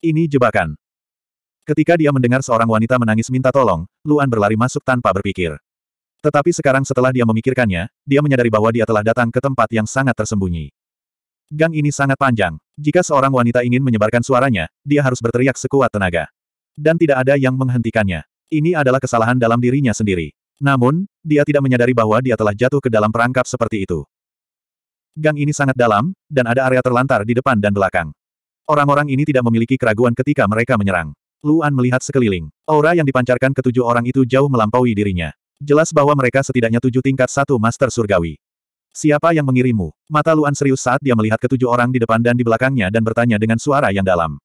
Ini jebakan. Ketika dia mendengar seorang wanita menangis minta tolong, Luan berlari masuk tanpa berpikir. Tetapi sekarang setelah dia memikirkannya, dia menyadari bahwa dia telah datang ke tempat yang sangat tersembunyi. Gang ini sangat panjang. Jika seorang wanita ingin menyebarkan suaranya, dia harus berteriak sekuat tenaga. Dan tidak ada yang menghentikannya. Ini adalah kesalahan dalam dirinya sendiri. Namun, dia tidak menyadari bahwa dia telah jatuh ke dalam perangkap seperti itu. Gang ini sangat dalam, dan ada area terlantar di depan dan belakang. Orang-orang ini tidak memiliki keraguan ketika mereka menyerang. Luan melihat sekeliling. Aura yang dipancarkan ketujuh orang itu jauh melampaui dirinya. Jelas bahwa mereka setidaknya tujuh tingkat satu Master Surgawi. Siapa yang mengirimu? Mata Luan serius saat dia melihat ketujuh orang di depan dan di belakangnya dan bertanya dengan suara yang dalam.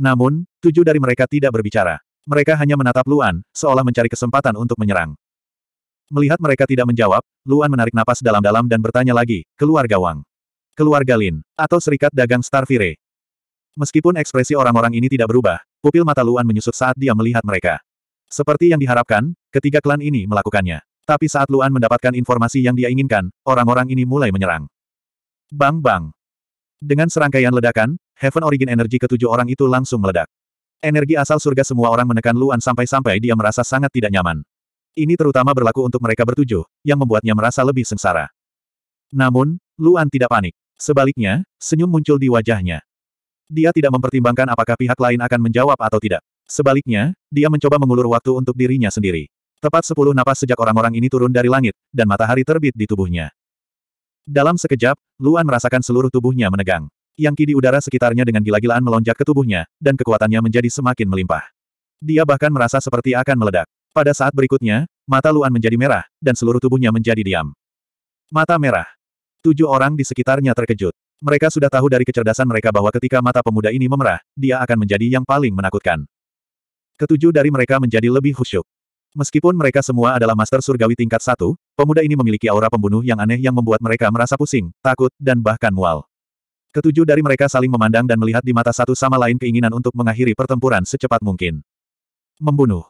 Namun, tujuh dari mereka tidak berbicara. Mereka hanya menatap Luan, seolah mencari kesempatan untuk menyerang. Melihat mereka tidak menjawab, Luan menarik napas dalam-dalam dan bertanya lagi, keluarga Wang. Keluarga Lin, atau serikat dagang Starfire? Meskipun ekspresi orang-orang ini tidak berubah, pupil mata Luan menyusut saat dia melihat mereka. Seperti yang diharapkan, ketiga klan ini melakukannya. Tapi saat Luan mendapatkan informasi yang dia inginkan, orang-orang ini mulai menyerang. Bang bang. Dengan serangkaian ledakan, Heaven Origin Energy ketujuh orang itu langsung meledak. Energi asal surga semua orang menekan Luan sampai-sampai dia merasa sangat tidak nyaman. Ini terutama berlaku untuk mereka bertujuh, yang membuatnya merasa lebih sengsara. Namun, Luan tidak panik. Sebaliknya, senyum muncul di wajahnya. Dia tidak mempertimbangkan apakah pihak lain akan menjawab atau tidak. Sebaliknya, dia mencoba mengulur waktu untuk dirinya sendiri. Tepat sepuluh napas sejak orang-orang ini turun dari langit, dan matahari terbit di tubuhnya. Dalam sekejap, Luan merasakan seluruh tubuhnya menegang. Yang kidi udara sekitarnya dengan gila-gilaan melonjak ke tubuhnya, dan kekuatannya menjadi semakin melimpah. Dia bahkan merasa seperti akan meledak. Pada saat berikutnya, mata Luan menjadi merah, dan seluruh tubuhnya menjadi diam. Mata merah. Tujuh orang di sekitarnya terkejut. Mereka sudah tahu dari kecerdasan mereka bahwa ketika mata pemuda ini memerah, dia akan menjadi yang paling menakutkan. Ketujuh dari mereka menjadi lebih khusyuk. Meskipun mereka semua adalah master surgawi tingkat satu, pemuda ini memiliki aura pembunuh yang aneh yang membuat mereka merasa pusing, takut, dan bahkan mual. Ketujuh dari mereka saling memandang dan melihat di mata satu sama lain keinginan untuk mengakhiri pertempuran secepat mungkin. Membunuh.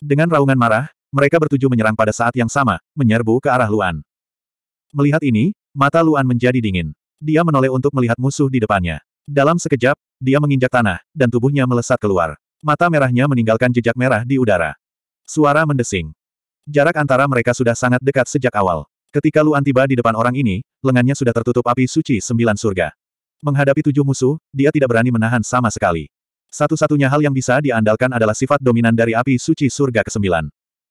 Dengan raungan marah, mereka bertujuh menyerang pada saat yang sama, menyerbu ke arah Luan. Melihat ini, mata Luan menjadi dingin. Dia menoleh untuk melihat musuh di depannya. Dalam sekejap, dia menginjak tanah, dan tubuhnya melesat keluar. Mata merahnya meninggalkan jejak merah di udara. Suara mendesing. Jarak antara mereka sudah sangat dekat sejak awal. Ketika Luan tiba di depan orang ini, lengannya sudah tertutup api suci sembilan surga. Menghadapi tujuh musuh, dia tidak berani menahan sama sekali. Satu-satunya hal yang bisa diandalkan adalah sifat dominan dari api suci surga ke kesembilan.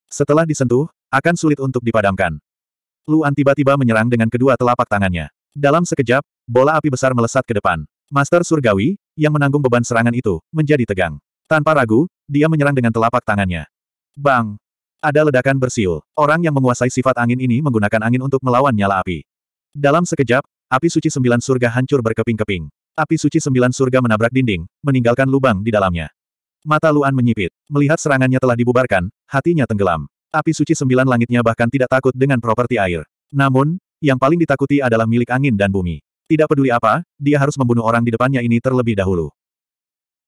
Setelah disentuh, akan sulit untuk dipadamkan. Luan tiba-tiba menyerang dengan kedua telapak tangannya. Dalam sekejap, bola api besar melesat ke depan. Master Surgawi, yang menanggung beban serangan itu, menjadi tegang. Tanpa ragu, dia menyerang dengan telapak tangannya. Bang! Ada ledakan bersiul. Orang yang menguasai sifat angin ini menggunakan angin untuk melawan nyala api. Dalam sekejap, api suci sembilan surga hancur berkeping-keping. Api suci sembilan surga menabrak dinding, meninggalkan lubang di dalamnya. Mata Luan menyipit. Melihat serangannya telah dibubarkan, hatinya tenggelam. Api suci sembilan langitnya bahkan tidak takut dengan properti air. Namun, yang paling ditakuti adalah milik angin dan bumi. Tidak peduli apa, dia harus membunuh orang di depannya ini terlebih dahulu.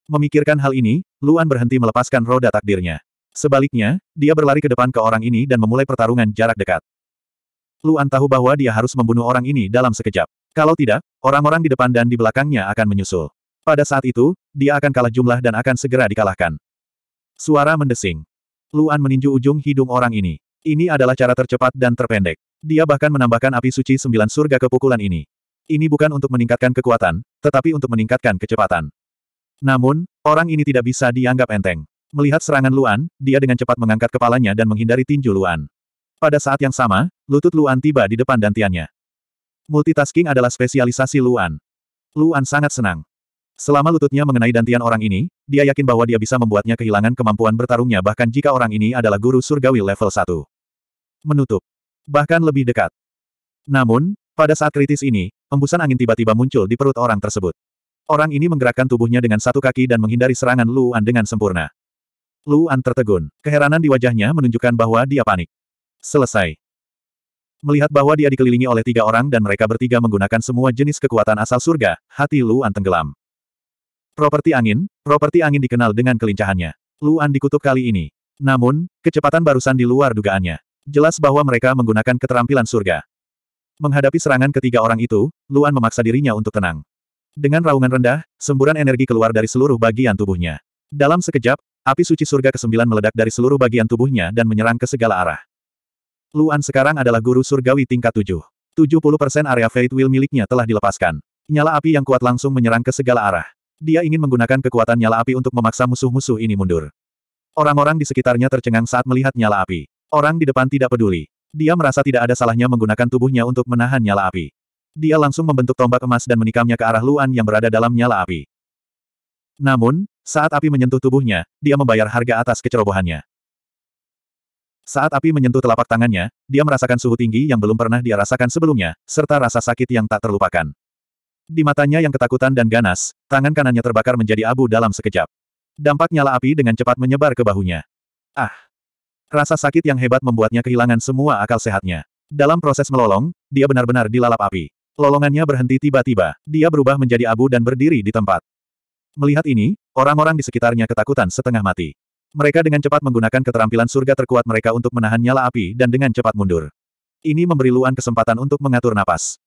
Memikirkan hal ini, Luan berhenti melepaskan roda takdirnya. Sebaliknya, dia berlari ke depan ke orang ini dan memulai pertarungan jarak dekat. Luan tahu bahwa dia harus membunuh orang ini dalam sekejap. Kalau tidak, orang-orang di depan dan di belakangnya akan menyusul. Pada saat itu, dia akan kalah jumlah dan akan segera dikalahkan. Suara mendesing. Luan meninju ujung hidung orang ini. Ini adalah cara tercepat dan terpendek. Dia bahkan menambahkan api suci sembilan surga ke pukulan ini. Ini bukan untuk meningkatkan kekuatan, tetapi untuk meningkatkan kecepatan. Namun, orang ini tidak bisa dianggap enteng. Melihat serangan Luan, dia dengan cepat mengangkat kepalanya dan menghindari tinju Luan. Pada saat yang sama, lutut Luan tiba di depan dantiannya. Multitasking adalah spesialisasi Luan. Luan sangat senang. Selama lututnya mengenai dantian orang ini, dia yakin bahwa dia bisa membuatnya kehilangan kemampuan bertarungnya bahkan jika orang ini adalah guru surgawi level 1. Menutup bahkan lebih dekat. Namun, pada saat kritis ini, embusan angin tiba-tiba muncul di perut orang tersebut. Orang ini menggerakkan tubuhnya dengan satu kaki dan menghindari serangan Luan dengan sempurna. Luan tertegun. Keheranan di wajahnya menunjukkan bahwa dia panik. Selesai. Melihat bahwa dia dikelilingi oleh tiga orang dan mereka bertiga menggunakan semua jenis kekuatan asal surga, hati Luan tenggelam. Properti angin, properti angin dikenal dengan kelincahannya. Luan dikutuk kali ini. Namun, kecepatan barusan di luar dugaannya. Jelas bahwa mereka menggunakan keterampilan surga. Menghadapi serangan ketiga orang itu, Luan memaksa dirinya untuk tenang. Dengan raungan rendah, semburan energi keluar dari seluruh bagian tubuhnya. Dalam sekejap, api suci surga ke kesembilan meledak dari seluruh bagian tubuhnya dan menyerang ke segala arah. Luan sekarang adalah guru surgawi tingkat tujuh. 70% area Fate Will miliknya telah dilepaskan. Nyala api yang kuat langsung menyerang ke segala arah. Dia ingin menggunakan kekuatan nyala api untuk memaksa musuh-musuh ini mundur. Orang-orang di sekitarnya tercengang saat melihat nyala api. Orang di depan tidak peduli. Dia merasa tidak ada salahnya menggunakan tubuhnya untuk menahan nyala api. Dia langsung membentuk tombak emas dan menikamnya ke arah Luan yang berada dalam nyala api. Namun, saat api menyentuh tubuhnya, dia membayar harga atas kecerobohannya. Saat api menyentuh telapak tangannya, dia merasakan suhu tinggi yang belum pernah dia rasakan sebelumnya, serta rasa sakit yang tak terlupakan. Di matanya yang ketakutan dan ganas, tangan kanannya terbakar menjadi abu dalam sekejap. Dampak nyala api dengan cepat menyebar ke bahunya. Ah! Rasa sakit yang hebat membuatnya kehilangan semua akal sehatnya. Dalam proses melolong, dia benar-benar dilalap api. Lolongannya berhenti tiba-tiba, dia berubah menjadi abu dan berdiri di tempat. Melihat ini, orang-orang di sekitarnya ketakutan setengah mati. Mereka dengan cepat menggunakan keterampilan surga terkuat mereka untuk menahan nyala api dan dengan cepat mundur. Ini memberi Luan kesempatan untuk mengatur napas.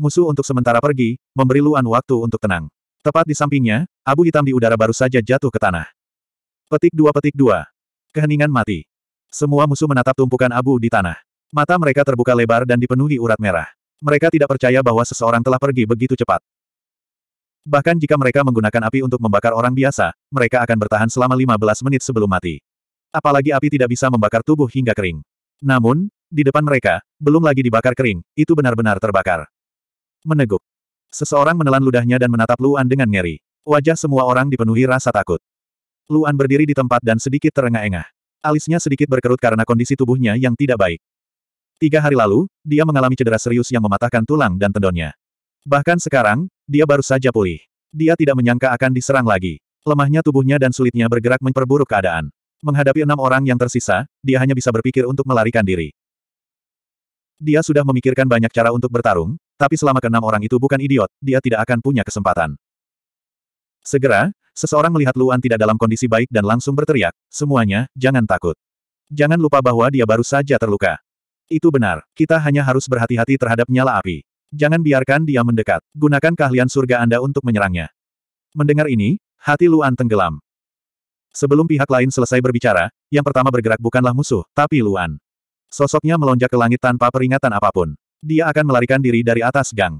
Musuh untuk sementara pergi, memberi Luan waktu untuk tenang. Tepat di sampingnya, abu hitam di udara baru saja jatuh ke tanah. Petik dua petik dua. Keheningan mati. Semua musuh menatap tumpukan abu di tanah. Mata mereka terbuka lebar dan dipenuhi urat merah. Mereka tidak percaya bahwa seseorang telah pergi begitu cepat. Bahkan jika mereka menggunakan api untuk membakar orang biasa, mereka akan bertahan selama 15 menit sebelum mati. Apalagi api tidak bisa membakar tubuh hingga kering. Namun, di depan mereka, belum lagi dibakar kering, itu benar-benar terbakar. Meneguk. Seseorang menelan ludahnya dan menatap Luan dengan ngeri. Wajah semua orang dipenuhi rasa takut. Luan berdiri di tempat dan sedikit terengah-engah. Alisnya sedikit berkerut karena kondisi tubuhnya yang tidak baik. Tiga hari lalu, dia mengalami cedera serius yang mematahkan tulang dan tendonnya. Bahkan sekarang, dia baru saja pulih. Dia tidak menyangka akan diserang lagi. Lemahnya tubuhnya dan sulitnya bergerak memperburuk keadaan. Menghadapi enam orang yang tersisa, dia hanya bisa berpikir untuk melarikan diri. Dia sudah memikirkan banyak cara untuk bertarung, tapi selama keenam orang itu bukan idiot, dia tidak akan punya kesempatan. Segera, Seseorang melihat Luan tidak dalam kondisi baik dan langsung berteriak, semuanya, jangan takut. Jangan lupa bahwa dia baru saja terluka. Itu benar, kita hanya harus berhati-hati terhadap nyala api. Jangan biarkan dia mendekat. Gunakan keahlian surga Anda untuk menyerangnya. Mendengar ini, hati Luan tenggelam. Sebelum pihak lain selesai berbicara, yang pertama bergerak bukanlah musuh, tapi Luan. Sosoknya melonjak ke langit tanpa peringatan apapun. Dia akan melarikan diri dari atas gang.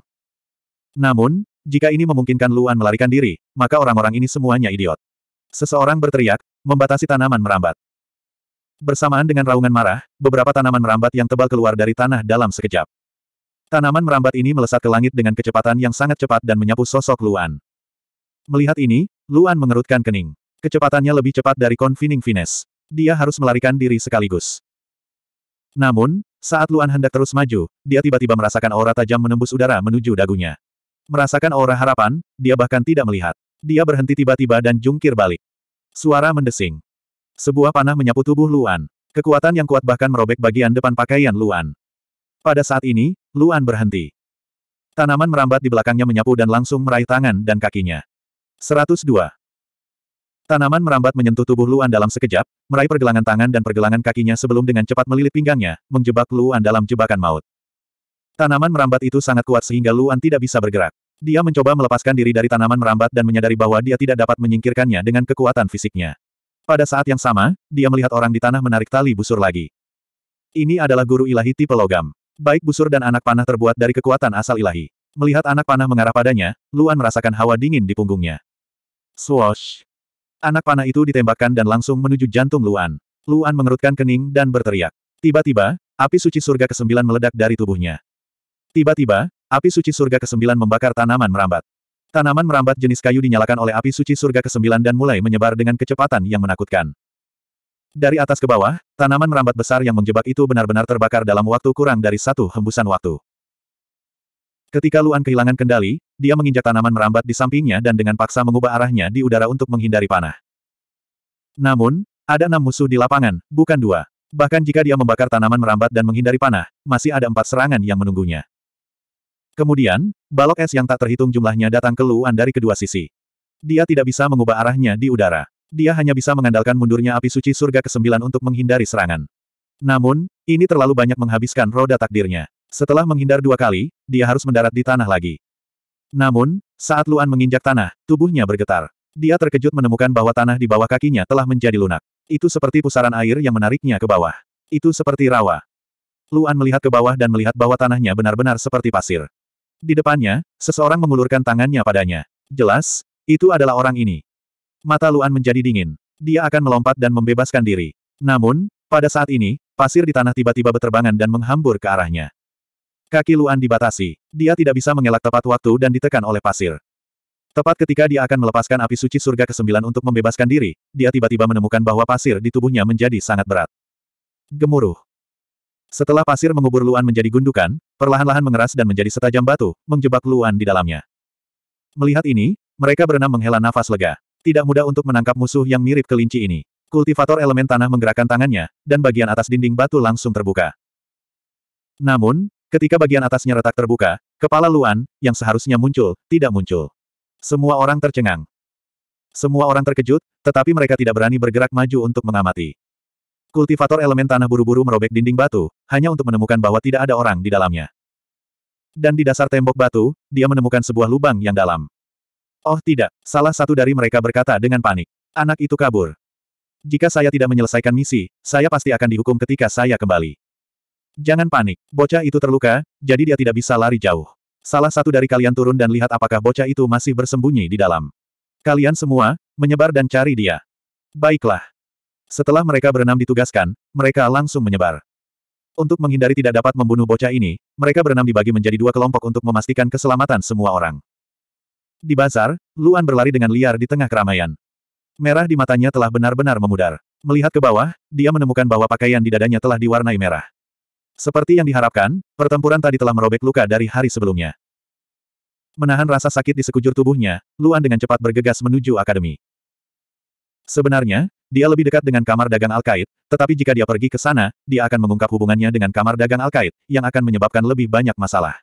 Namun, jika ini memungkinkan Luan melarikan diri, maka orang-orang ini semuanya idiot. Seseorang berteriak, membatasi tanaman merambat. Bersamaan dengan raungan marah, beberapa tanaman merambat yang tebal keluar dari tanah dalam sekejap. Tanaman merambat ini melesat ke langit dengan kecepatan yang sangat cepat dan menyapu sosok Luan. Melihat ini, Luan mengerutkan kening. Kecepatannya lebih cepat dari Convening Finesse. Dia harus melarikan diri sekaligus. Namun, saat Luan hendak terus maju, dia tiba-tiba merasakan aura tajam menembus udara menuju dagunya. Merasakan aura harapan, dia bahkan tidak melihat. Dia berhenti tiba-tiba dan jungkir balik. Suara mendesing. Sebuah panah menyapu tubuh Luan. Kekuatan yang kuat bahkan merobek bagian depan pakaian Luan. Pada saat ini, Luan berhenti. Tanaman merambat di belakangnya menyapu dan langsung meraih tangan dan kakinya. 102. Tanaman merambat menyentuh tubuh Luan dalam sekejap, meraih pergelangan tangan dan pergelangan kakinya sebelum dengan cepat melilit pinggangnya, menjebak Luan dalam jebakan maut. Tanaman merambat itu sangat kuat sehingga Luan tidak bisa bergerak. Dia mencoba melepaskan diri dari tanaman merambat dan menyadari bahwa dia tidak dapat menyingkirkannya dengan kekuatan fisiknya. Pada saat yang sama, dia melihat orang di tanah menarik tali busur lagi. Ini adalah guru ilahi tipe logam. Baik busur dan anak panah terbuat dari kekuatan asal ilahi. Melihat anak panah mengarah padanya, Luan merasakan hawa dingin di punggungnya. Swoosh! Anak panah itu ditembakkan dan langsung menuju jantung Luan. Luan mengerutkan kening dan berteriak. Tiba-tiba, api suci surga kesembilan meledak dari tubuhnya. Tiba-tiba, api suci surga ke-9 membakar tanaman merambat. Tanaman merambat jenis kayu dinyalakan oleh api suci surga ke-9 dan mulai menyebar dengan kecepatan yang menakutkan. Dari atas ke bawah, tanaman merambat besar yang menjebak itu benar-benar terbakar dalam waktu kurang dari satu hembusan waktu. Ketika Luan kehilangan kendali, dia menginjak tanaman merambat di sampingnya dan dengan paksa mengubah arahnya di udara untuk menghindari panah. Namun, ada enam musuh di lapangan, bukan dua. Bahkan jika dia membakar tanaman merambat dan menghindari panah, masih ada empat serangan yang menunggunya. Kemudian, balok es yang tak terhitung jumlahnya datang ke Luan dari kedua sisi. Dia tidak bisa mengubah arahnya di udara. Dia hanya bisa mengandalkan mundurnya api suci surga ke-9 untuk menghindari serangan. Namun, ini terlalu banyak menghabiskan roda takdirnya. Setelah menghindar dua kali, dia harus mendarat di tanah lagi. Namun, saat Luan menginjak tanah, tubuhnya bergetar. Dia terkejut menemukan bahwa tanah di bawah kakinya telah menjadi lunak. Itu seperti pusaran air yang menariknya ke bawah. Itu seperti rawa. Luan melihat ke bawah dan melihat bahwa tanahnya benar-benar seperti pasir. Di depannya, seseorang mengulurkan tangannya padanya. Jelas, itu adalah orang ini. Mata Luan menjadi dingin. Dia akan melompat dan membebaskan diri. Namun, pada saat ini, pasir di tanah tiba-tiba berterbangan dan menghambur ke arahnya. Kaki Luan dibatasi. Dia tidak bisa mengelak tepat waktu dan ditekan oleh pasir. Tepat ketika dia akan melepaskan api suci surga ke-9 untuk membebaskan diri, dia tiba-tiba menemukan bahwa pasir di tubuhnya menjadi sangat berat. Gemuruh. Setelah pasir mengubur Luan menjadi gundukan, perlahan-lahan mengeras dan menjadi setajam batu, menjebak Luan di dalamnya. Melihat ini, mereka berenam menghela nafas lega. Tidak mudah untuk menangkap musuh yang mirip kelinci ini. Kultivator elemen tanah menggerakkan tangannya, dan bagian atas dinding batu langsung terbuka. Namun, ketika bagian atasnya retak terbuka, kepala Luan, yang seharusnya muncul, tidak muncul. Semua orang tercengang. Semua orang terkejut, tetapi mereka tidak berani bergerak maju untuk mengamati. Kultivator elemen tanah buru-buru merobek dinding batu, hanya untuk menemukan bahwa tidak ada orang di dalamnya. Dan di dasar tembok batu, dia menemukan sebuah lubang yang dalam. Oh tidak, salah satu dari mereka berkata dengan panik. Anak itu kabur. Jika saya tidak menyelesaikan misi, saya pasti akan dihukum ketika saya kembali. Jangan panik, bocah itu terluka, jadi dia tidak bisa lari jauh. Salah satu dari kalian turun dan lihat apakah bocah itu masih bersembunyi di dalam. Kalian semua, menyebar dan cari dia. Baiklah. Setelah mereka berenam ditugaskan, mereka langsung menyebar. Untuk menghindari tidak dapat membunuh bocah ini, mereka berenam dibagi menjadi dua kelompok untuk memastikan keselamatan semua orang. Di bazar, Luan berlari dengan liar di tengah keramaian. Merah di matanya telah benar-benar memudar. Melihat ke bawah, dia menemukan bahwa pakaian di dadanya telah diwarnai merah. Seperti yang diharapkan, pertempuran tadi telah merobek luka dari hari sebelumnya. Menahan rasa sakit di sekujur tubuhnya, Luan dengan cepat bergegas menuju akademi. Sebenarnya, dia lebih dekat dengan kamar dagang Alkait, tetapi jika dia pergi ke sana, dia akan mengungkap hubungannya dengan kamar dagang Alkait, yang akan menyebabkan lebih banyak masalah.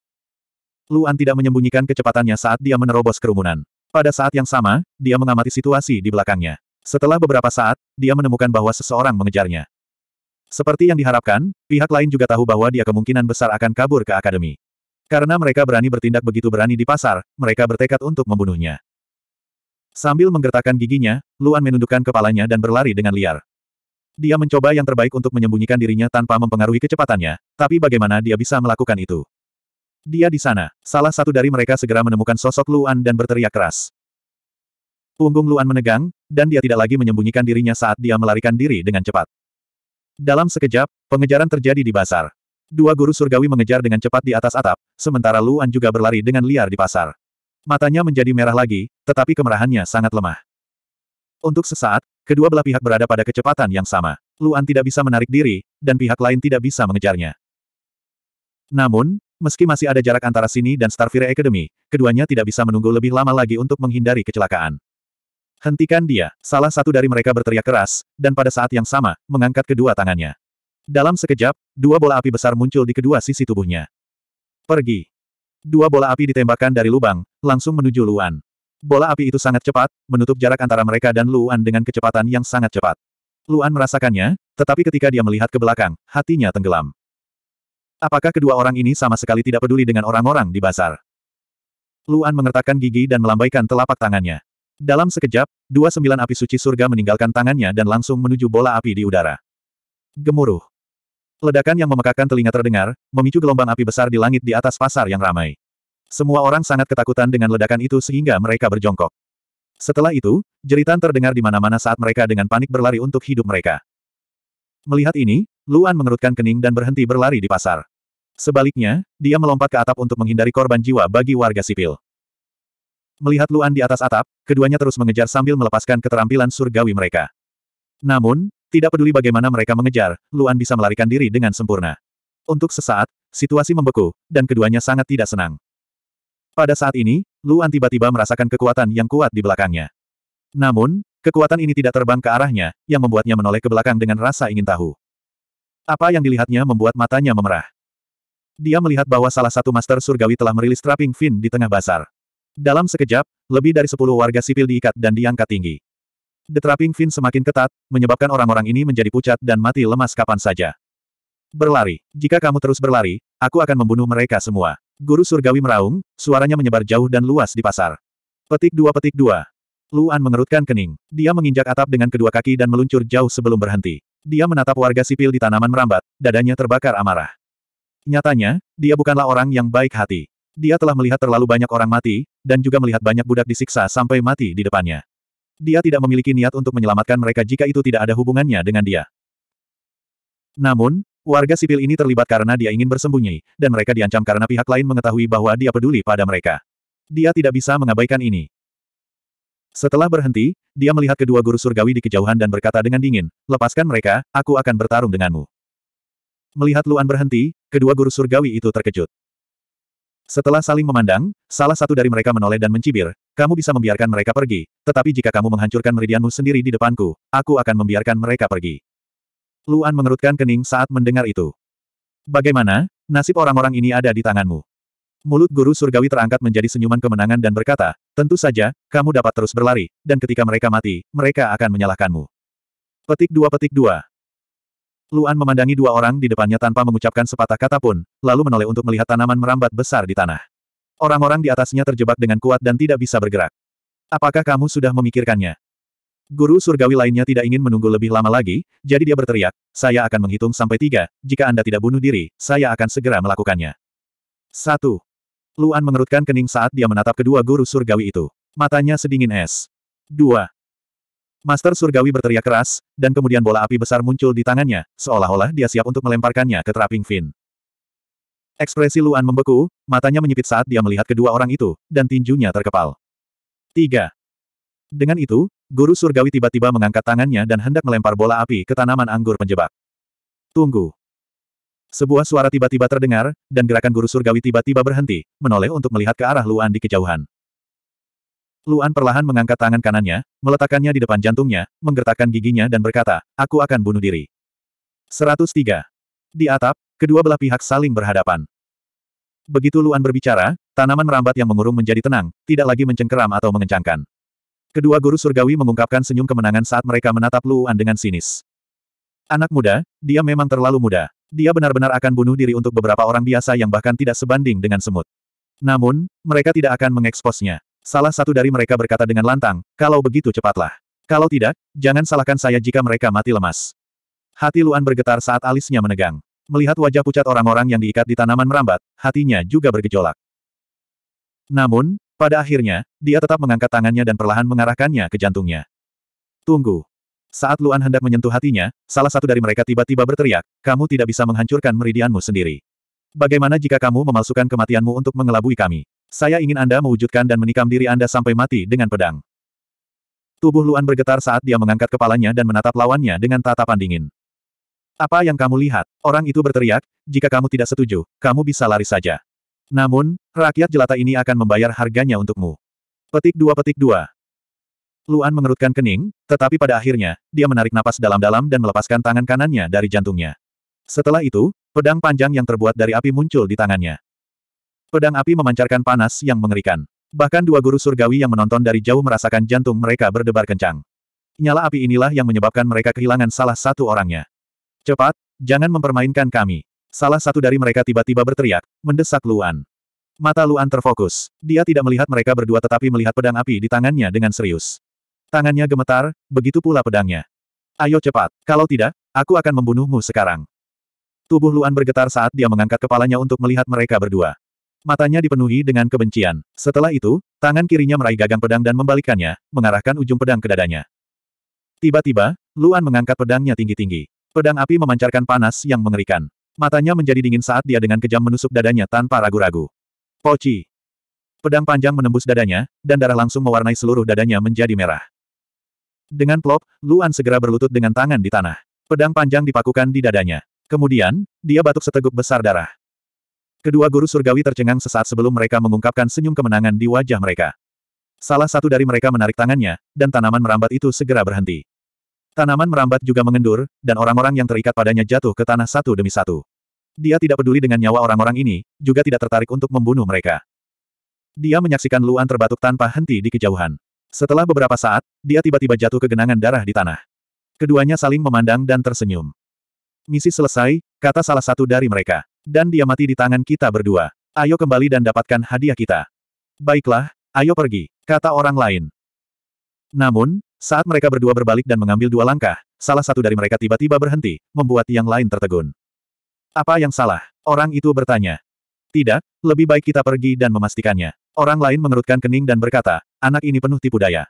Luan tidak menyembunyikan kecepatannya saat dia menerobos kerumunan. Pada saat yang sama, dia mengamati situasi di belakangnya. Setelah beberapa saat, dia menemukan bahwa seseorang mengejarnya. Seperti yang diharapkan, pihak lain juga tahu bahwa dia kemungkinan besar akan kabur ke akademi. Karena mereka berani bertindak begitu berani di pasar, mereka bertekad untuk membunuhnya. Sambil menggertakkan giginya, Luan menundukkan kepalanya dan berlari dengan liar. Dia mencoba yang terbaik untuk menyembunyikan dirinya tanpa mempengaruhi kecepatannya, tapi bagaimana dia bisa melakukan itu? Dia di sana. Salah satu dari mereka segera menemukan sosok Luan dan berteriak keras. Punggung Luan menegang, dan dia tidak lagi menyembunyikan dirinya saat dia melarikan diri dengan cepat. Dalam sekejap, pengejaran terjadi di pasar. Dua guru surgawi mengejar dengan cepat di atas atap, sementara Luan juga berlari dengan liar di pasar. Matanya menjadi merah lagi, tetapi kemerahannya sangat lemah. Untuk sesaat, kedua belah pihak berada pada kecepatan yang sama. Luan tidak bisa menarik diri, dan pihak lain tidak bisa mengejarnya. Namun, meski masih ada jarak antara sini dan Starfire Academy, keduanya tidak bisa menunggu lebih lama lagi untuk menghindari kecelakaan. Hentikan dia, salah satu dari mereka berteriak keras, dan pada saat yang sama, mengangkat kedua tangannya. Dalam sekejap, dua bola api besar muncul di kedua sisi tubuhnya. Pergi. Dua bola api ditembakkan dari lubang, langsung menuju Luan. Bola api itu sangat cepat, menutup jarak antara mereka dan Luan dengan kecepatan yang sangat cepat. Luan merasakannya, tetapi ketika dia melihat ke belakang, hatinya tenggelam. Apakah kedua orang ini sama sekali tidak peduli dengan orang-orang di pasar? Luan mengertakkan gigi dan melambaikan telapak tangannya. Dalam sekejap, dua sembilan api suci surga meninggalkan tangannya dan langsung menuju bola api di udara. Gemuruh. Ledakan yang memekakan telinga terdengar, memicu gelombang api besar di langit di atas pasar yang ramai. Semua orang sangat ketakutan dengan ledakan itu sehingga mereka berjongkok. Setelah itu, jeritan terdengar di mana-mana saat mereka dengan panik berlari untuk hidup mereka. Melihat ini, Luan mengerutkan kening dan berhenti berlari di pasar. Sebaliknya, dia melompat ke atap untuk menghindari korban jiwa bagi warga sipil. Melihat Luan di atas atap, keduanya terus mengejar sambil melepaskan keterampilan surgawi mereka. Namun, tidak peduli bagaimana mereka mengejar, Luan bisa melarikan diri dengan sempurna. Untuk sesaat, situasi membeku, dan keduanya sangat tidak senang. Pada saat ini, Luan tiba-tiba merasakan kekuatan yang kuat di belakangnya. Namun, kekuatan ini tidak terbang ke arahnya, yang membuatnya menoleh ke belakang dengan rasa ingin tahu. Apa yang dilihatnya membuat matanya memerah. Dia melihat bahwa salah satu master surgawi telah merilis trapping fin di tengah basar. Dalam sekejap, lebih dari sepuluh warga sipil diikat dan diangkat tinggi. Detraping Fin semakin ketat, menyebabkan orang-orang ini menjadi pucat dan mati lemas kapan saja. Berlari. Jika kamu terus berlari, aku akan membunuh mereka semua. Guru surgawi meraung, suaranya menyebar jauh dan luas di pasar. Petik dua petik dua. Luan mengerutkan kening. Dia menginjak atap dengan kedua kaki dan meluncur jauh sebelum berhenti. Dia menatap warga sipil di tanaman merambat, dadanya terbakar amarah. Nyatanya, dia bukanlah orang yang baik hati. Dia telah melihat terlalu banyak orang mati, dan juga melihat banyak budak disiksa sampai mati di depannya. Dia tidak memiliki niat untuk menyelamatkan mereka jika itu tidak ada hubungannya dengan dia. Namun, warga sipil ini terlibat karena dia ingin bersembunyi, dan mereka diancam karena pihak lain mengetahui bahwa dia peduli pada mereka. Dia tidak bisa mengabaikan ini. Setelah berhenti, dia melihat kedua guru surgawi di kejauhan dan berkata dengan dingin, lepaskan mereka, aku akan bertarung denganmu. Melihat Luan berhenti, kedua guru surgawi itu terkejut. Setelah saling memandang, salah satu dari mereka menoleh dan mencibir, kamu bisa membiarkan mereka pergi, tetapi jika kamu menghancurkan meridianmu sendiri di depanku, aku akan membiarkan mereka pergi. Luan mengerutkan kening saat mendengar itu. Bagaimana, nasib orang-orang ini ada di tanganmu? Mulut guru surgawi terangkat menjadi senyuman kemenangan dan berkata, tentu saja, kamu dapat terus berlari, dan ketika mereka mati, mereka akan menyalahkanmu. Petik dua petik dua. Luan memandangi dua orang di depannya tanpa mengucapkan sepatah kata pun, lalu menoleh untuk melihat tanaman merambat besar di tanah. Orang-orang di atasnya terjebak dengan kuat dan tidak bisa bergerak. Apakah kamu sudah memikirkannya? Guru surgawi lainnya tidak ingin menunggu lebih lama lagi, jadi dia berteriak, saya akan menghitung sampai tiga, jika Anda tidak bunuh diri, saya akan segera melakukannya. Satu. Luan mengerutkan kening saat dia menatap kedua guru surgawi itu. Matanya sedingin es. Dua. Master Surgawi berteriak keras, dan kemudian bola api besar muncul di tangannya, seolah-olah dia siap untuk melemparkannya ke Trapping fin. Ekspresi Luan membeku, matanya menyipit saat dia melihat kedua orang itu, dan tinjunya terkepal. 3. Dengan itu, Guru Surgawi tiba-tiba mengangkat tangannya dan hendak melempar bola api ke tanaman anggur penjebak. Tunggu. Sebuah suara tiba-tiba terdengar, dan gerakan Guru Surgawi tiba-tiba berhenti, menoleh untuk melihat ke arah Luan di kejauhan. Luan perlahan mengangkat tangan kanannya, meletakkannya di depan jantungnya, menggertakkan giginya dan berkata, aku akan bunuh diri. 103. Di atap, kedua belah pihak saling berhadapan. Begitu Luan berbicara, tanaman merambat yang mengurung menjadi tenang, tidak lagi mencengkeram atau mengencangkan. Kedua guru surgawi mengungkapkan senyum kemenangan saat mereka menatap Luan dengan sinis. Anak muda, dia memang terlalu muda. Dia benar-benar akan bunuh diri untuk beberapa orang biasa yang bahkan tidak sebanding dengan semut. Namun, mereka tidak akan mengeksposnya. Salah satu dari mereka berkata dengan lantang, kalau begitu cepatlah. Kalau tidak, jangan salahkan saya jika mereka mati lemas. Hati Luan bergetar saat alisnya menegang. Melihat wajah pucat orang-orang yang diikat di tanaman merambat, hatinya juga bergejolak. Namun, pada akhirnya, dia tetap mengangkat tangannya dan perlahan mengarahkannya ke jantungnya. Tunggu. Saat Luan hendak menyentuh hatinya, salah satu dari mereka tiba-tiba berteriak, kamu tidak bisa menghancurkan meridianmu sendiri. Bagaimana jika kamu memalsukan kematianmu untuk mengelabui kami? Saya ingin Anda mewujudkan dan menikam diri Anda sampai mati dengan pedang. Tubuh Luan bergetar saat dia mengangkat kepalanya dan menatap lawannya dengan tatapan dingin. Apa yang kamu lihat? Orang itu berteriak, jika kamu tidak setuju, kamu bisa lari saja. Namun, rakyat jelata ini akan membayar harganya untukmu. Petik dua petik dua. Luan mengerutkan kening, tetapi pada akhirnya, dia menarik napas dalam-dalam dan melepaskan tangan kanannya dari jantungnya. Setelah itu, pedang panjang yang terbuat dari api muncul di tangannya. Pedang api memancarkan panas yang mengerikan. Bahkan dua guru surgawi yang menonton dari jauh merasakan jantung mereka berdebar kencang. Nyala api inilah yang menyebabkan mereka kehilangan salah satu orangnya. Cepat, jangan mempermainkan kami. Salah satu dari mereka tiba-tiba berteriak, mendesak Luan. Mata Luan terfokus. Dia tidak melihat mereka berdua tetapi melihat pedang api di tangannya dengan serius. Tangannya gemetar, begitu pula pedangnya. Ayo cepat, kalau tidak, aku akan membunuhmu sekarang. Tubuh Luan bergetar saat dia mengangkat kepalanya untuk melihat mereka berdua. Matanya dipenuhi dengan kebencian. Setelah itu, tangan kirinya meraih gagang pedang dan membalikkannya, mengarahkan ujung pedang ke dadanya. Tiba-tiba, Luan mengangkat pedangnya tinggi-tinggi. Pedang api memancarkan panas yang mengerikan. Matanya menjadi dingin saat dia dengan kejam menusuk dadanya tanpa ragu-ragu. Poci. Pedang panjang menembus dadanya, dan darah langsung mewarnai seluruh dadanya menjadi merah. Dengan plop, Luan segera berlutut dengan tangan di tanah. Pedang panjang dipakukan di dadanya. Kemudian, dia batuk seteguk besar darah. Kedua guru surgawi tercengang sesaat sebelum mereka mengungkapkan senyum kemenangan di wajah mereka. Salah satu dari mereka menarik tangannya, dan tanaman merambat itu segera berhenti. Tanaman merambat juga mengendur, dan orang-orang yang terikat padanya jatuh ke tanah satu demi satu. Dia tidak peduli dengan nyawa orang-orang ini, juga tidak tertarik untuk membunuh mereka. Dia menyaksikan Luan terbatuk tanpa henti di kejauhan. Setelah beberapa saat, dia tiba-tiba jatuh ke genangan darah di tanah. Keduanya saling memandang dan tersenyum. Misi selesai, kata salah satu dari mereka. Dan dia mati di tangan kita berdua. Ayo kembali dan dapatkan hadiah kita. Baiklah, ayo pergi, kata orang lain. Namun, saat mereka berdua berbalik dan mengambil dua langkah, salah satu dari mereka tiba-tiba berhenti, membuat yang lain tertegun. Apa yang salah? Orang itu bertanya. Tidak, lebih baik kita pergi dan memastikannya. Orang lain mengerutkan kening dan berkata, anak ini penuh tipu daya.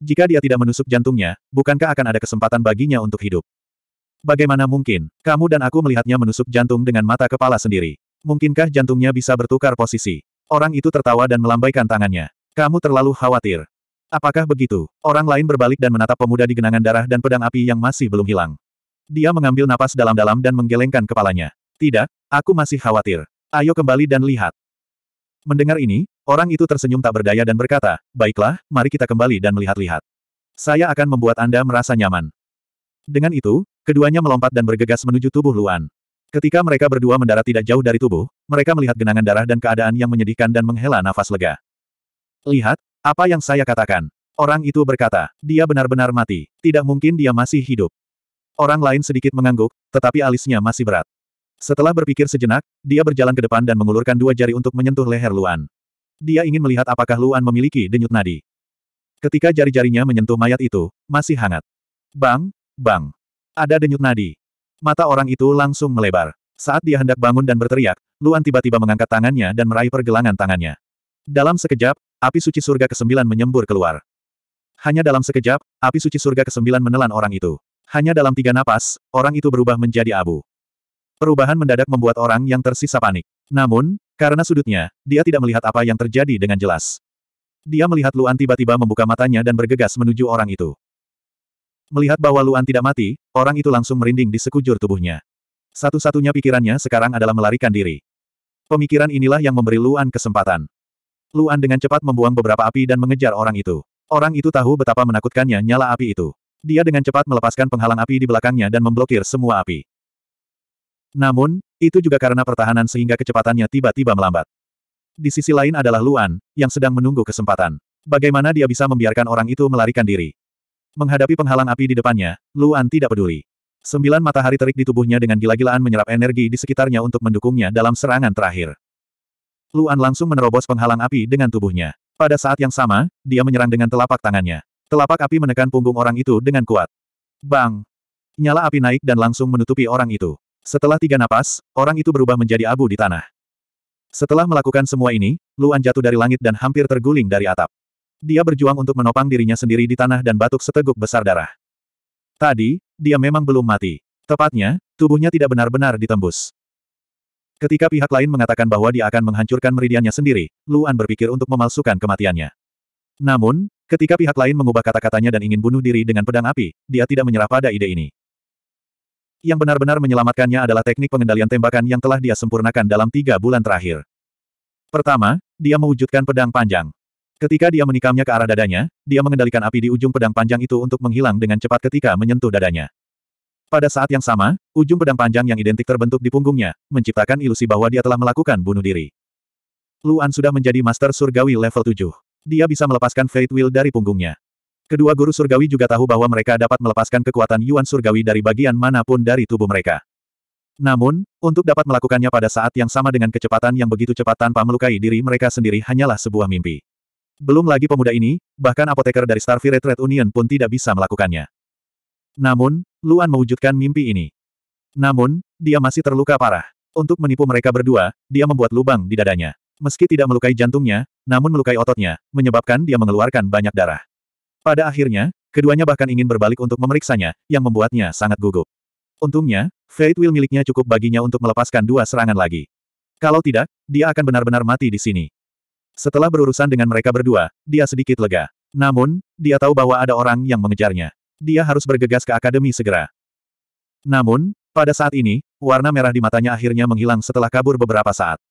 Jika dia tidak menusuk jantungnya, bukankah akan ada kesempatan baginya untuk hidup? Bagaimana mungkin, kamu dan aku melihatnya menusuk jantung dengan mata kepala sendiri. Mungkinkah jantungnya bisa bertukar posisi? Orang itu tertawa dan melambaikan tangannya. Kamu terlalu khawatir. Apakah begitu? Orang lain berbalik dan menatap pemuda di genangan darah dan pedang api yang masih belum hilang. Dia mengambil napas dalam-dalam dan menggelengkan kepalanya. Tidak, aku masih khawatir. Ayo kembali dan lihat. Mendengar ini, orang itu tersenyum tak berdaya dan berkata, Baiklah, mari kita kembali dan melihat-lihat. Saya akan membuat Anda merasa nyaman. Dengan itu, keduanya melompat dan bergegas menuju tubuh Luan. Ketika mereka berdua mendarat tidak jauh dari tubuh, mereka melihat genangan darah dan keadaan yang menyedihkan dan menghela nafas lega. Lihat, apa yang saya katakan. Orang itu berkata, dia benar-benar mati. Tidak mungkin dia masih hidup. Orang lain sedikit mengangguk, tetapi alisnya masih berat. Setelah berpikir sejenak, dia berjalan ke depan dan mengulurkan dua jari untuk menyentuh leher Luan. Dia ingin melihat apakah Luan memiliki denyut nadi. Ketika jari-jarinya menyentuh mayat itu, masih hangat. Bang, Bang! Ada denyut nadi. Mata orang itu langsung melebar. Saat dia hendak bangun dan berteriak, Luan tiba-tiba mengangkat tangannya dan meraih pergelangan tangannya. Dalam sekejap, api suci surga ke-9 menyembur keluar. Hanya dalam sekejap, api suci surga ke-9 menelan orang itu. Hanya dalam tiga napas, orang itu berubah menjadi abu. Perubahan mendadak membuat orang yang tersisa panik. Namun, karena sudutnya, dia tidak melihat apa yang terjadi dengan jelas. Dia melihat Luan tiba-tiba membuka matanya dan bergegas menuju orang itu. Melihat bahwa Luan tidak mati, orang itu langsung merinding di sekujur tubuhnya. Satu-satunya pikirannya sekarang adalah melarikan diri. Pemikiran inilah yang memberi Luan kesempatan. Luan dengan cepat membuang beberapa api dan mengejar orang itu. Orang itu tahu betapa menakutkannya nyala api itu. Dia dengan cepat melepaskan penghalang api di belakangnya dan memblokir semua api. Namun, itu juga karena pertahanan sehingga kecepatannya tiba-tiba melambat. Di sisi lain adalah Luan, yang sedang menunggu kesempatan. Bagaimana dia bisa membiarkan orang itu melarikan diri? Menghadapi penghalang api di depannya, Luan tidak peduli. Sembilan matahari terik di tubuhnya dengan gila-gilaan menyerap energi di sekitarnya untuk mendukungnya dalam serangan terakhir. Luan langsung menerobos penghalang api dengan tubuhnya. Pada saat yang sama, dia menyerang dengan telapak tangannya. Telapak api menekan punggung orang itu dengan kuat. Bang! Nyala api naik dan langsung menutupi orang itu. Setelah tiga napas, orang itu berubah menjadi abu di tanah. Setelah melakukan semua ini, Luan jatuh dari langit dan hampir terguling dari atap dia berjuang untuk menopang dirinya sendiri di tanah dan batuk seteguk besar darah. Tadi, dia memang belum mati. Tepatnya, tubuhnya tidak benar-benar ditembus. Ketika pihak lain mengatakan bahwa dia akan menghancurkan meridiannya sendiri, Luan berpikir untuk memalsukan kematiannya. Namun, ketika pihak lain mengubah kata-katanya dan ingin bunuh diri dengan pedang api, dia tidak menyerah pada ide ini. Yang benar-benar menyelamatkannya adalah teknik pengendalian tembakan yang telah dia sempurnakan dalam tiga bulan terakhir. Pertama, dia mewujudkan pedang panjang. Ketika dia menikamnya ke arah dadanya, dia mengendalikan api di ujung pedang panjang itu untuk menghilang dengan cepat ketika menyentuh dadanya. Pada saat yang sama, ujung pedang panjang yang identik terbentuk di punggungnya, menciptakan ilusi bahwa dia telah melakukan bunuh diri. Luan sudah menjadi Master Surgawi level 7. Dia bisa melepaskan Fate Wheel dari punggungnya. Kedua guru surgawi juga tahu bahwa mereka dapat melepaskan kekuatan Yuan surgawi dari bagian manapun dari tubuh mereka. Namun, untuk dapat melakukannya pada saat yang sama dengan kecepatan yang begitu cepat tanpa melukai diri mereka sendiri hanyalah sebuah mimpi. Belum lagi pemuda ini, bahkan apoteker dari Starfire Trade Union pun tidak bisa melakukannya. Namun, Luan mewujudkan mimpi ini. Namun, dia masih terluka parah. Untuk menipu mereka berdua, dia membuat lubang di dadanya. Meski tidak melukai jantungnya, namun melukai ototnya, menyebabkan dia mengeluarkan banyak darah. Pada akhirnya, keduanya bahkan ingin berbalik untuk memeriksanya, yang membuatnya sangat gugup. Untungnya, Fate Will miliknya cukup baginya untuk melepaskan dua serangan lagi. Kalau tidak, dia akan benar-benar mati di sini. Setelah berurusan dengan mereka berdua, dia sedikit lega. Namun, dia tahu bahwa ada orang yang mengejarnya. Dia harus bergegas ke akademi segera. Namun, pada saat ini, warna merah di matanya akhirnya menghilang setelah kabur beberapa saat.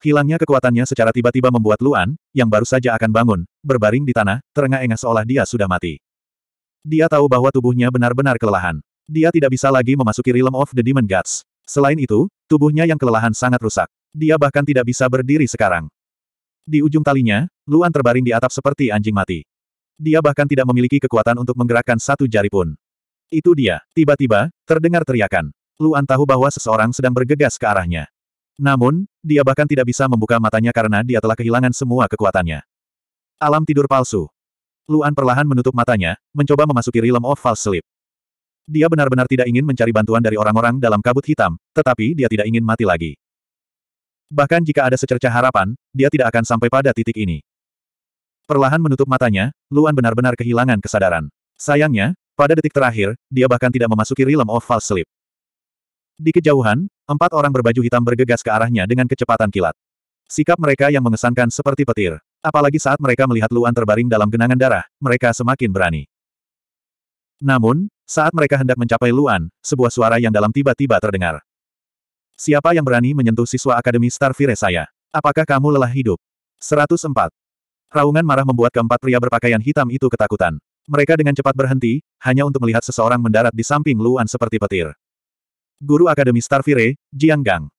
Hilangnya kekuatannya secara tiba-tiba membuat Luan, yang baru saja akan bangun, berbaring di tanah, terengah-engah seolah dia sudah mati. Dia tahu bahwa tubuhnya benar-benar kelelahan. Dia tidak bisa lagi memasuki Realm of the Demon Gods. Selain itu, tubuhnya yang kelelahan sangat rusak. Dia bahkan tidak bisa berdiri sekarang. Di ujung talinya, Luan terbaring di atap seperti anjing mati. Dia bahkan tidak memiliki kekuatan untuk menggerakkan satu jari pun. Itu dia, tiba-tiba, terdengar teriakan. Luan tahu bahwa seseorang sedang bergegas ke arahnya. Namun, dia bahkan tidak bisa membuka matanya karena dia telah kehilangan semua kekuatannya. Alam tidur palsu. Luan perlahan menutup matanya, mencoba memasuki realm of false sleep. Dia benar-benar tidak ingin mencari bantuan dari orang-orang dalam kabut hitam, tetapi dia tidak ingin mati lagi. Bahkan jika ada secerca harapan, dia tidak akan sampai pada titik ini. Perlahan menutup matanya, Luan benar-benar kehilangan kesadaran. Sayangnya, pada detik terakhir, dia bahkan tidak memasuki realm of false sleep. Di kejauhan, empat orang berbaju hitam bergegas ke arahnya dengan kecepatan kilat. Sikap mereka yang mengesankan seperti petir. Apalagi saat mereka melihat Luan terbaring dalam genangan darah, mereka semakin berani. Namun, saat mereka hendak mencapai Luan, sebuah suara yang dalam tiba-tiba terdengar. Siapa yang berani menyentuh siswa Akademi Starfire saya? Apakah kamu lelah hidup? 104. Raungan marah membuat keempat pria berpakaian hitam itu ketakutan. Mereka dengan cepat berhenti, hanya untuk melihat seseorang mendarat di samping Luan seperti petir. Guru Akademi Starfire, Jiang Gang.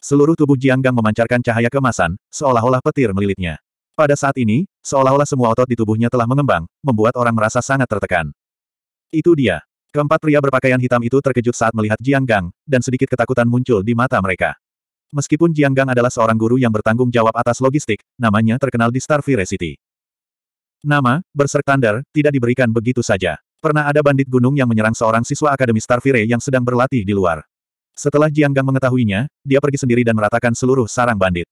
Seluruh tubuh Jiang Gang memancarkan cahaya kemasan, seolah-olah petir melilitnya. Pada saat ini, seolah-olah semua otot di tubuhnya telah mengembang, membuat orang merasa sangat tertekan. Itu dia. Keempat pria berpakaian hitam itu terkejut saat melihat Jiang Gang, dan sedikit ketakutan muncul di mata mereka. Meskipun Jiang Gang adalah seorang guru yang bertanggung jawab atas logistik, namanya terkenal di Starfire City. Nama, Berserk tandar, tidak diberikan begitu saja. Pernah ada bandit gunung yang menyerang seorang siswa Akademi Starfire yang sedang berlatih di luar. Setelah Jiang Gang mengetahuinya, dia pergi sendiri dan meratakan seluruh sarang bandit.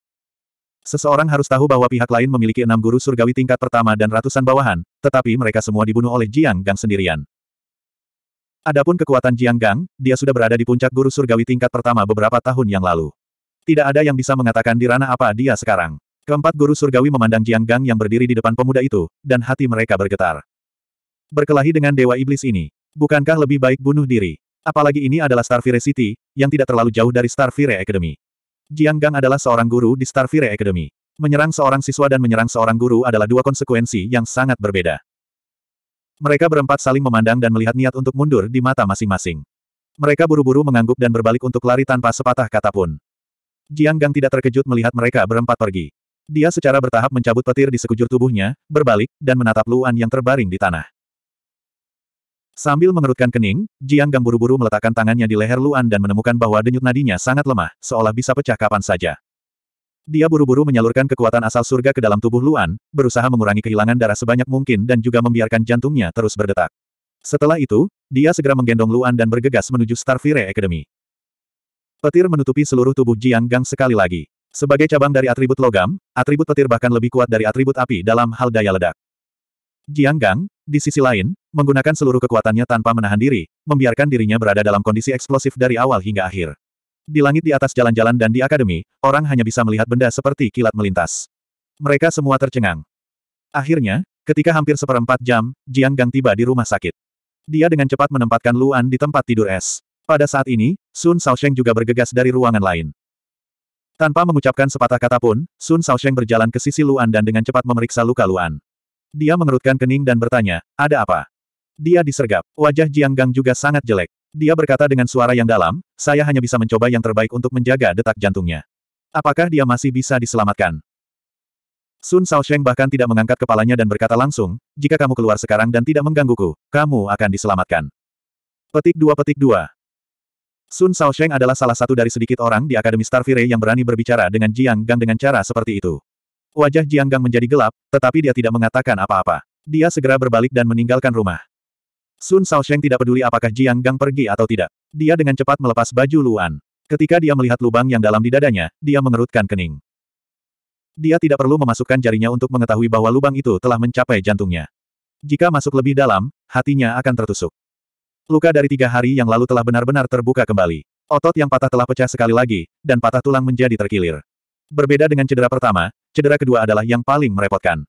Seseorang harus tahu bahwa pihak lain memiliki enam guru surgawi tingkat pertama dan ratusan bawahan, tetapi mereka semua dibunuh oleh Jiang Gang sendirian. Adapun kekuatan Jiang Gang, dia sudah berada di puncak guru surgawi tingkat pertama beberapa tahun yang lalu. Tidak ada yang bisa mengatakan di ranah apa dia sekarang. Keempat guru surgawi memandang Jiang Gang yang berdiri di depan pemuda itu, dan hati mereka bergetar. Berkelahi dengan Dewa Iblis ini, bukankah lebih baik bunuh diri? Apalagi ini adalah Starfire City, yang tidak terlalu jauh dari Starfire Academy. Jiang Gang adalah seorang guru di Starfire Academy. Menyerang seorang siswa dan menyerang seorang guru adalah dua konsekuensi yang sangat berbeda. Mereka berempat saling memandang dan melihat niat untuk mundur di mata masing-masing. Mereka buru-buru mengangguk dan berbalik untuk lari tanpa sepatah kata pun. Jiang Gang tidak terkejut melihat mereka berempat pergi. Dia secara bertahap mencabut petir di sekujur tubuhnya, berbalik, dan menatap Luan yang terbaring di tanah. Sambil mengerutkan kening, Jiang Gang buru-buru meletakkan tangannya di leher Luan dan menemukan bahwa denyut nadinya sangat lemah, seolah bisa pecah kapan saja. Dia buru-buru menyalurkan kekuatan asal surga ke dalam tubuh Luan, berusaha mengurangi kehilangan darah sebanyak mungkin dan juga membiarkan jantungnya terus berdetak. Setelah itu, dia segera menggendong Luan dan bergegas menuju Starfire Academy. Petir menutupi seluruh tubuh Jiang Gang sekali lagi. Sebagai cabang dari atribut logam, atribut petir bahkan lebih kuat dari atribut api dalam hal daya ledak. Jiang Gang, di sisi lain, menggunakan seluruh kekuatannya tanpa menahan diri, membiarkan dirinya berada dalam kondisi eksplosif dari awal hingga akhir. Di langit di atas jalan-jalan dan di akademi, orang hanya bisa melihat benda seperti kilat melintas. Mereka semua tercengang. Akhirnya, ketika hampir seperempat jam, Jiang Gang tiba di rumah sakit. Dia dengan cepat menempatkan Luan di tempat tidur es. Pada saat ini, Sun Shaosheng juga bergegas dari ruangan lain. Tanpa mengucapkan sepatah kata pun, Sun Shaosheng berjalan ke sisi Luan dan dengan cepat memeriksa luka Luan. Dia mengerutkan kening dan bertanya, ada apa? Dia disergap, wajah Jiang Gang juga sangat jelek. Dia berkata dengan suara yang dalam, saya hanya bisa mencoba yang terbaik untuk menjaga detak jantungnya. Apakah dia masih bisa diselamatkan? Sun Shaosheng bahkan tidak mengangkat kepalanya dan berkata langsung, jika kamu keluar sekarang dan tidak menggangguku, kamu akan diselamatkan. Petik 2 petik 2 Sun Shaosheng adalah salah satu dari sedikit orang di Akademi Star yang berani berbicara dengan Jiang Gang dengan cara seperti itu. Wajah Jiang Gang menjadi gelap, tetapi dia tidak mengatakan apa-apa. Dia segera berbalik dan meninggalkan rumah. Sun Shaosheng tidak peduli apakah Jiang Gang pergi atau tidak. Dia dengan cepat melepas baju Luan. Ketika dia melihat lubang yang dalam di dadanya, dia mengerutkan kening. Dia tidak perlu memasukkan jarinya untuk mengetahui bahwa lubang itu telah mencapai jantungnya. Jika masuk lebih dalam, hatinya akan tertusuk. Luka dari tiga hari yang lalu telah benar-benar terbuka kembali. Otot yang patah telah pecah sekali lagi, dan patah tulang menjadi terkilir. Berbeda dengan cedera pertama, cedera kedua adalah yang paling merepotkan.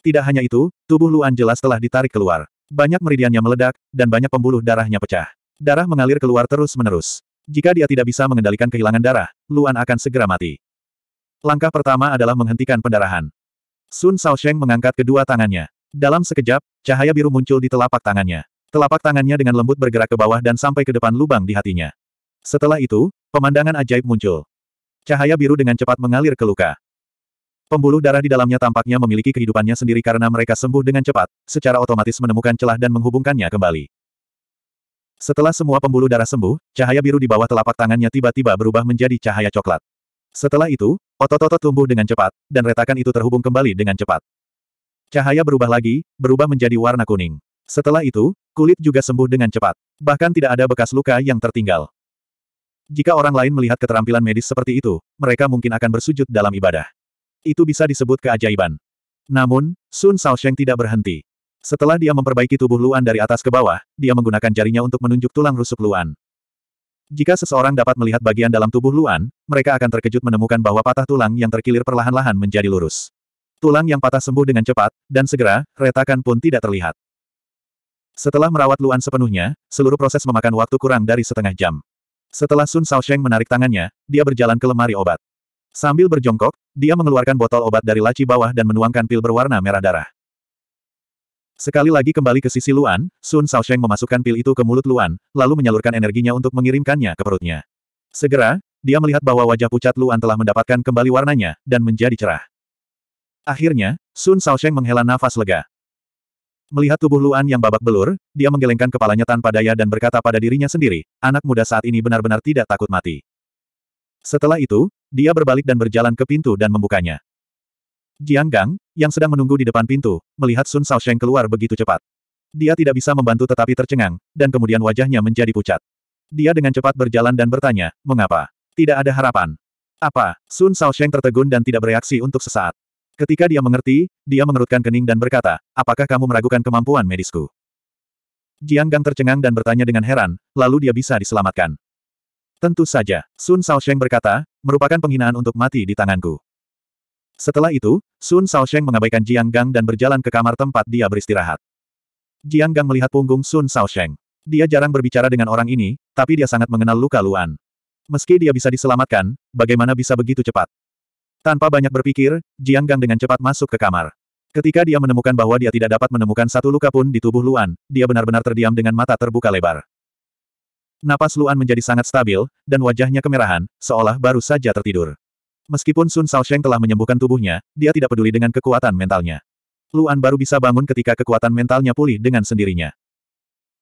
Tidak hanya itu, tubuh Luan jelas telah ditarik keluar. Banyak meridiannya meledak, dan banyak pembuluh darahnya pecah. Darah mengalir keluar terus-menerus. Jika dia tidak bisa mengendalikan kehilangan darah, Luan akan segera mati. Langkah pertama adalah menghentikan pendarahan. Sun Shaosheng mengangkat kedua tangannya. Dalam sekejap, cahaya biru muncul di telapak tangannya. Telapak tangannya dengan lembut bergerak ke bawah dan sampai ke depan lubang di hatinya. Setelah itu, pemandangan ajaib muncul. Cahaya biru dengan cepat mengalir ke luka. Pembuluh darah di dalamnya tampaknya memiliki kehidupannya sendiri karena mereka sembuh dengan cepat, secara otomatis menemukan celah dan menghubungkannya kembali. Setelah semua pembuluh darah sembuh, cahaya biru di bawah telapak tangannya tiba-tiba berubah menjadi cahaya coklat. Setelah itu, otot-otot tumbuh dengan cepat, dan retakan itu terhubung kembali dengan cepat. Cahaya berubah lagi, berubah menjadi warna kuning. Setelah itu, kulit juga sembuh dengan cepat. Bahkan tidak ada bekas luka yang tertinggal. Jika orang lain melihat keterampilan medis seperti itu, mereka mungkin akan bersujud dalam ibadah. Itu bisa disebut keajaiban. Namun, Sun Shaosheng tidak berhenti. Setelah dia memperbaiki tubuh Luan dari atas ke bawah, dia menggunakan jarinya untuk menunjuk tulang rusuk Luan. Jika seseorang dapat melihat bagian dalam tubuh Luan, mereka akan terkejut menemukan bahwa patah tulang yang terkilir perlahan-lahan menjadi lurus. Tulang yang patah sembuh dengan cepat, dan segera, retakan pun tidak terlihat. Setelah merawat Luan sepenuhnya, seluruh proses memakan waktu kurang dari setengah jam. Setelah Sun Shaosheng menarik tangannya, dia berjalan ke lemari obat. Sambil berjongkok, dia mengeluarkan botol obat dari laci bawah dan menuangkan pil berwarna merah darah. Sekali lagi kembali ke sisi Luan, Sun Shaosheng memasukkan pil itu ke mulut Luan, lalu menyalurkan energinya untuk mengirimkannya ke perutnya. Segera, dia melihat bahwa wajah pucat Luan telah mendapatkan kembali warnanya, dan menjadi cerah. Akhirnya, Sun Shaosheng menghela nafas lega. Melihat tubuh Luan yang babak belur, dia menggelengkan kepalanya tanpa daya dan berkata pada dirinya sendiri, anak muda saat ini benar-benar tidak takut mati. Setelah itu, dia berbalik dan berjalan ke pintu dan membukanya. Jiang Gang, yang sedang menunggu di depan pintu, melihat Sun Sheng keluar begitu cepat. Dia tidak bisa membantu tetapi tercengang, dan kemudian wajahnya menjadi pucat. Dia dengan cepat berjalan dan bertanya, mengapa? Tidak ada harapan. Apa? Sun Sheng tertegun dan tidak bereaksi untuk sesaat. Ketika dia mengerti, dia mengerutkan kening dan berkata, apakah kamu meragukan kemampuan medisku? Jiang Gang tercengang dan bertanya dengan heran, lalu dia bisa diselamatkan. Tentu saja, Sun Shaosheng berkata, merupakan penghinaan untuk mati di tanganku. Setelah itu, Sun Shaosheng mengabaikan Jiang Gang dan berjalan ke kamar tempat dia beristirahat. Jiang Gang melihat punggung Sun Shaosheng. Dia jarang berbicara dengan orang ini, tapi dia sangat mengenal luka Luan. Meski dia bisa diselamatkan, bagaimana bisa begitu cepat? Tanpa banyak berpikir, Jiang Gang dengan cepat masuk ke kamar. Ketika dia menemukan bahwa dia tidak dapat menemukan satu luka pun di tubuh Luan, dia benar-benar terdiam dengan mata terbuka lebar. Napas Luan menjadi sangat stabil, dan wajahnya kemerahan, seolah baru saja tertidur. Meskipun Sun Shaosheng telah menyembuhkan tubuhnya, dia tidak peduli dengan kekuatan mentalnya. Luan baru bisa bangun ketika kekuatan mentalnya pulih dengan sendirinya.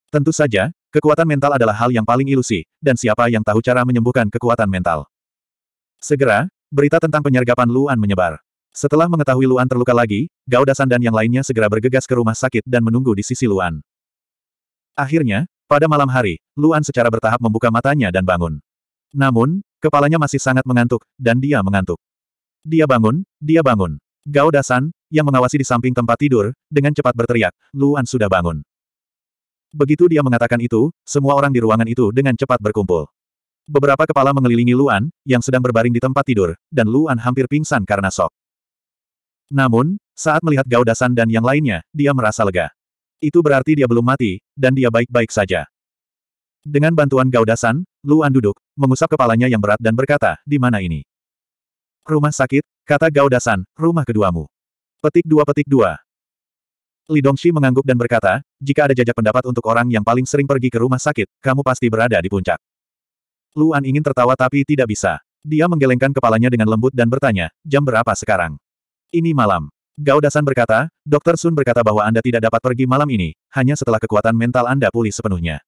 Tentu saja, kekuatan mental adalah hal yang paling ilusi, dan siapa yang tahu cara menyembuhkan kekuatan mental. Segera, berita tentang penyergapan Luan menyebar. Setelah mengetahui Luan terluka lagi, Gao Dasan dan yang lainnya segera bergegas ke rumah sakit dan menunggu di sisi Luan. Akhirnya, pada malam hari, Luan secara bertahap membuka matanya dan bangun. Namun, kepalanya masih sangat mengantuk, dan dia mengantuk. Dia bangun, dia bangun. Gao Dasan, yang mengawasi di samping tempat tidur, dengan cepat berteriak, Luan sudah bangun. Begitu dia mengatakan itu, semua orang di ruangan itu dengan cepat berkumpul. Beberapa kepala mengelilingi Luan, yang sedang berbaring di tempat tidur, dan Luan hampir pingsan karena sok. Namun, saat melihat Gao Dasan dan yang lainnya, dia merasa lega. Itu berarti dia belum mati, dan dia baik-baik saja. Dengan bantuan Gaudasan, Luan duduk, mengusap kepalanya yang berat dan berkata, di mana ini? Rumah sakit, kata Gaudasan, rumah keduamu. Petik dua petik dua. Li Dongxi mengangguk dan berkata, jika ada jajak pendapat untuk orang yang paling sering pergi ke rumah sakit, kamu pasti berada di puncak. Luan ingin tertawa tapi tidak bisa. Dia menggelengkan kepalanya dengan lembut dan bertanya, jam berapa sekarang? Ini malam. Gaudasan berkata, Dr. Sun berkata bahwa Anda tidak dapat pergi malam ini, hanya setelah kekuatan mental Anda pulih sepenuhnya.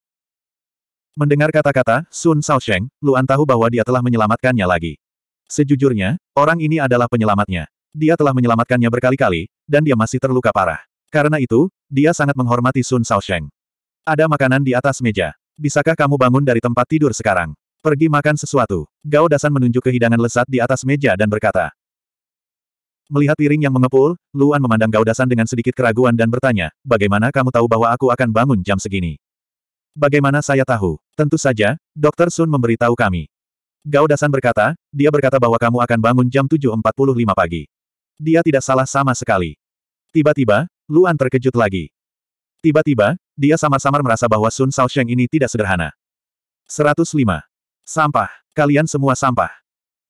Mendengar kata-kata, Sun Shaosheng, Luan tahu bahwa dia telah menyelamatkannya lagi. Sejujurnya, orang ini adalah penyelamatnya. Dia telah menyelamatkannya berkali-kali, dan dia masih terluka parah. Karena itu, dia sangat menghormati Sun Shaosheng. Ada makanan di atas meja. Bisakah kamu bangun dari tempat tidur sekarang? Pergi makan sesuatu. Gao Dasan menunjuk ke hidangan lesat di atas meja dan berkata, Melihat piring yang mengepul, Luan memandang Gaudasan dengan sedikit keraguan dan bertanya, bagaimana kamu tahu bahwa aku akan bangun jam segini? Bagaimana saya tahu? Tentu saja, Dr. Sun memberitahu kami. Gaudasan berkata, dia berkata bahwa kamu akan bangun jam 7.45 pagi. Dia tidak salah sama sekali. Tiba-tiba, Luan terkejut lagi. Tiba-tiba, dia samar-samar merasa bahwa Sun Shaosheng ini tidak sederhana. 105. Sampah. Kalian semua sampah.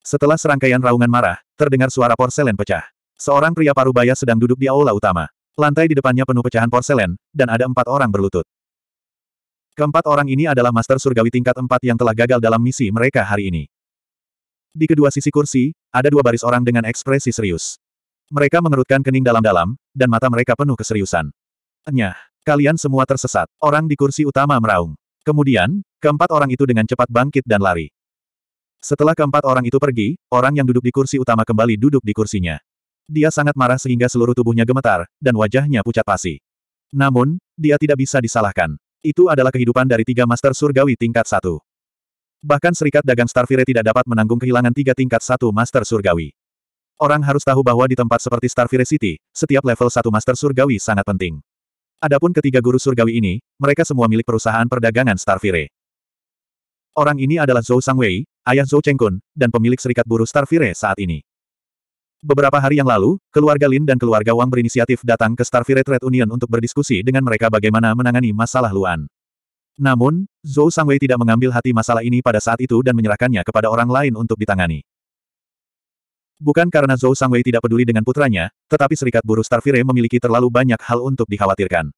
Setelah serangkaian raungan marah, terdengar suara porselen pecah. Seorang pria parubaya sedang duduk di aula utama. Lantai di depannya penuh pecahan porselen, dan ada empat orang berlutut. Keempat orang ini adalah master surgawi tingkat empat yang telah gagal dalam misi mereka hari ini. Di kedua sisi kursi, ada dua baris orang dengan ekspresi serius. Mereka mengerutkan kening dalam-dalam, dan mata mereka penuh keseriusan. Nyah, kalian semua tersesat. Orang di kursi utama meraung. Kemudian, keempat orang itu dengan cepat bangkit dan lari. Setelah keempat orang itu pergi, orang yang duduk di kursi utama kembali duduk di kursinya. Dia sangat marah sehingga seluruh tubuhnya gemetar, dan wajahnya pucat pasi. Namun, dia tidak bisa disalahkan. Itu adalah kehidupan dari tiga master surgawi tingkat satu. Bahkan serikat dagang Starfire tidak dapat menanggung kehilangan tiga tingkat satu master surgawi. Orang harus tahu bahwa di tempat seperti Starfire City, setiap level satu master surgawi sangat penting. Adapun ketiga guru surgawi ini, mereka semua milik perusahaan perdagangan Starfire. Orang ini adalah Zhou Sangwei, ayah Zhou Chengkun, dan pemilik serikat buruh Starfire saat ini. Beberapa hari yang lalu, keluarga Lin dan keluarga Wang berinisiatif datang ke Starfire Trade Union untuk berdiskusi dengan mereka bagaimana menangani masalah Luan. Namun, Zhou Sangwei tidak mengambil hati masalah ini pada saat itu dan menyerahkannya kepada orang lain untuk ditangani. Bukan karena Zhou Sangwei tidak peduli dengan putranya, tetapi serikat buruh Starfire memiliki terlalu banyak hal untuk dikhawatirkan.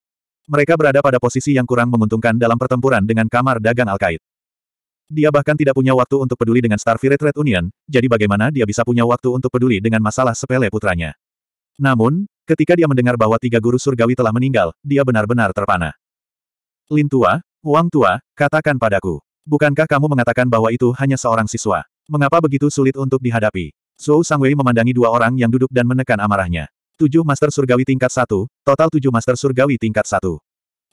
Mereka berada pada posisi yang kurang menguntungkan dalam pertempuran dengan kamar dagang al Alkait. Dia bahkan tidak punya waktu untuk peduli dengan Starfire Trade Union, jadi bagaimana dia bisa punya waktu untuk peduli dengan masalah sepele putranya. Namun, ketika dia mendengar bahwa tiga guru surgawi telah meninggal, dia benar-benar terpana. Lin tua, Wang tua, katakan padaku. Bukankah kamu mengatakan bahwa itu hanya seorang siswa? Mengapa begitu sulit untuk dihadapi? Zhou Sangwei memandangi dua orang yang duduk dan menekan amarahnya. Tujuh Master Surgawi tingkat satu, total tujuh Master Surgawi tingkat satu.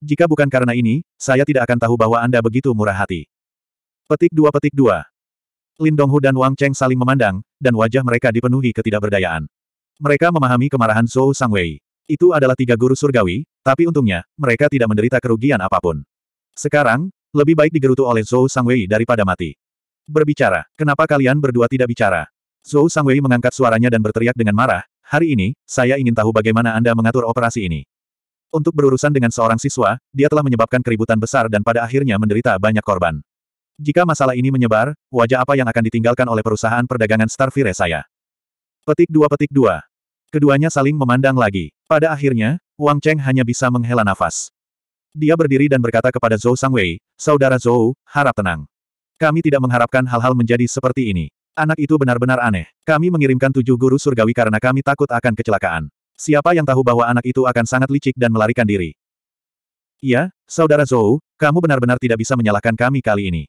Jika bukan karena ini, saya tidak akan tahu bahwa Anda begitu murah hati. Petik dua petik dua. Lin Donghu dan Wang Cheng saling memandang, dan wajah mereka dipenuhi ketidakberdayaan. Mereka memahami kemarahan Zhou Sangwei. Itu adalah tiga guru surgawi, tapi untungnya, mereka tidak menderita kerugian apapun. Sekarang, lebih baik digerutu oleh Zhou Sangwei daripada mati. Berbicara, kenapa kalian berdua tidak bicara? Zhou Sangwei mengangkat suaranya dan berteriak dengan marah, hari ini, saya ingin tahu bagaimana Anda mengatur operasi ini. Untuk berurusan dengan seorang siswa, dia telah menyebabkan keributan besar dan pada akhirnya menderita banyak korban. Jika masalah ini menyebar, wajah apa yang akan ditinggalkan oleh perusahaan perdagangan Starfire saya? Petik dua petik dua. Keduanya saling memandang lagi. Pada akhirnya, Wang Cheng hanya bisa menghela nafas. Dia berdiri dan berkata kepada Zhou Sangwei, Saudara Zhou, harap tenang. Kami tidak mengharapkan hal-hal menjadi seperti ini. Anak itu benar-benar aneh. Kami mengirimkan tujuh guru surgawi karena kami takut akan kecelakaan. Siapa yang tahu bahwa anak itu akan sangat licik dan melarikan diri? Iya, Saudara Zhou, kamu benar-benar tidak bisa menyalahkan kami kali ini.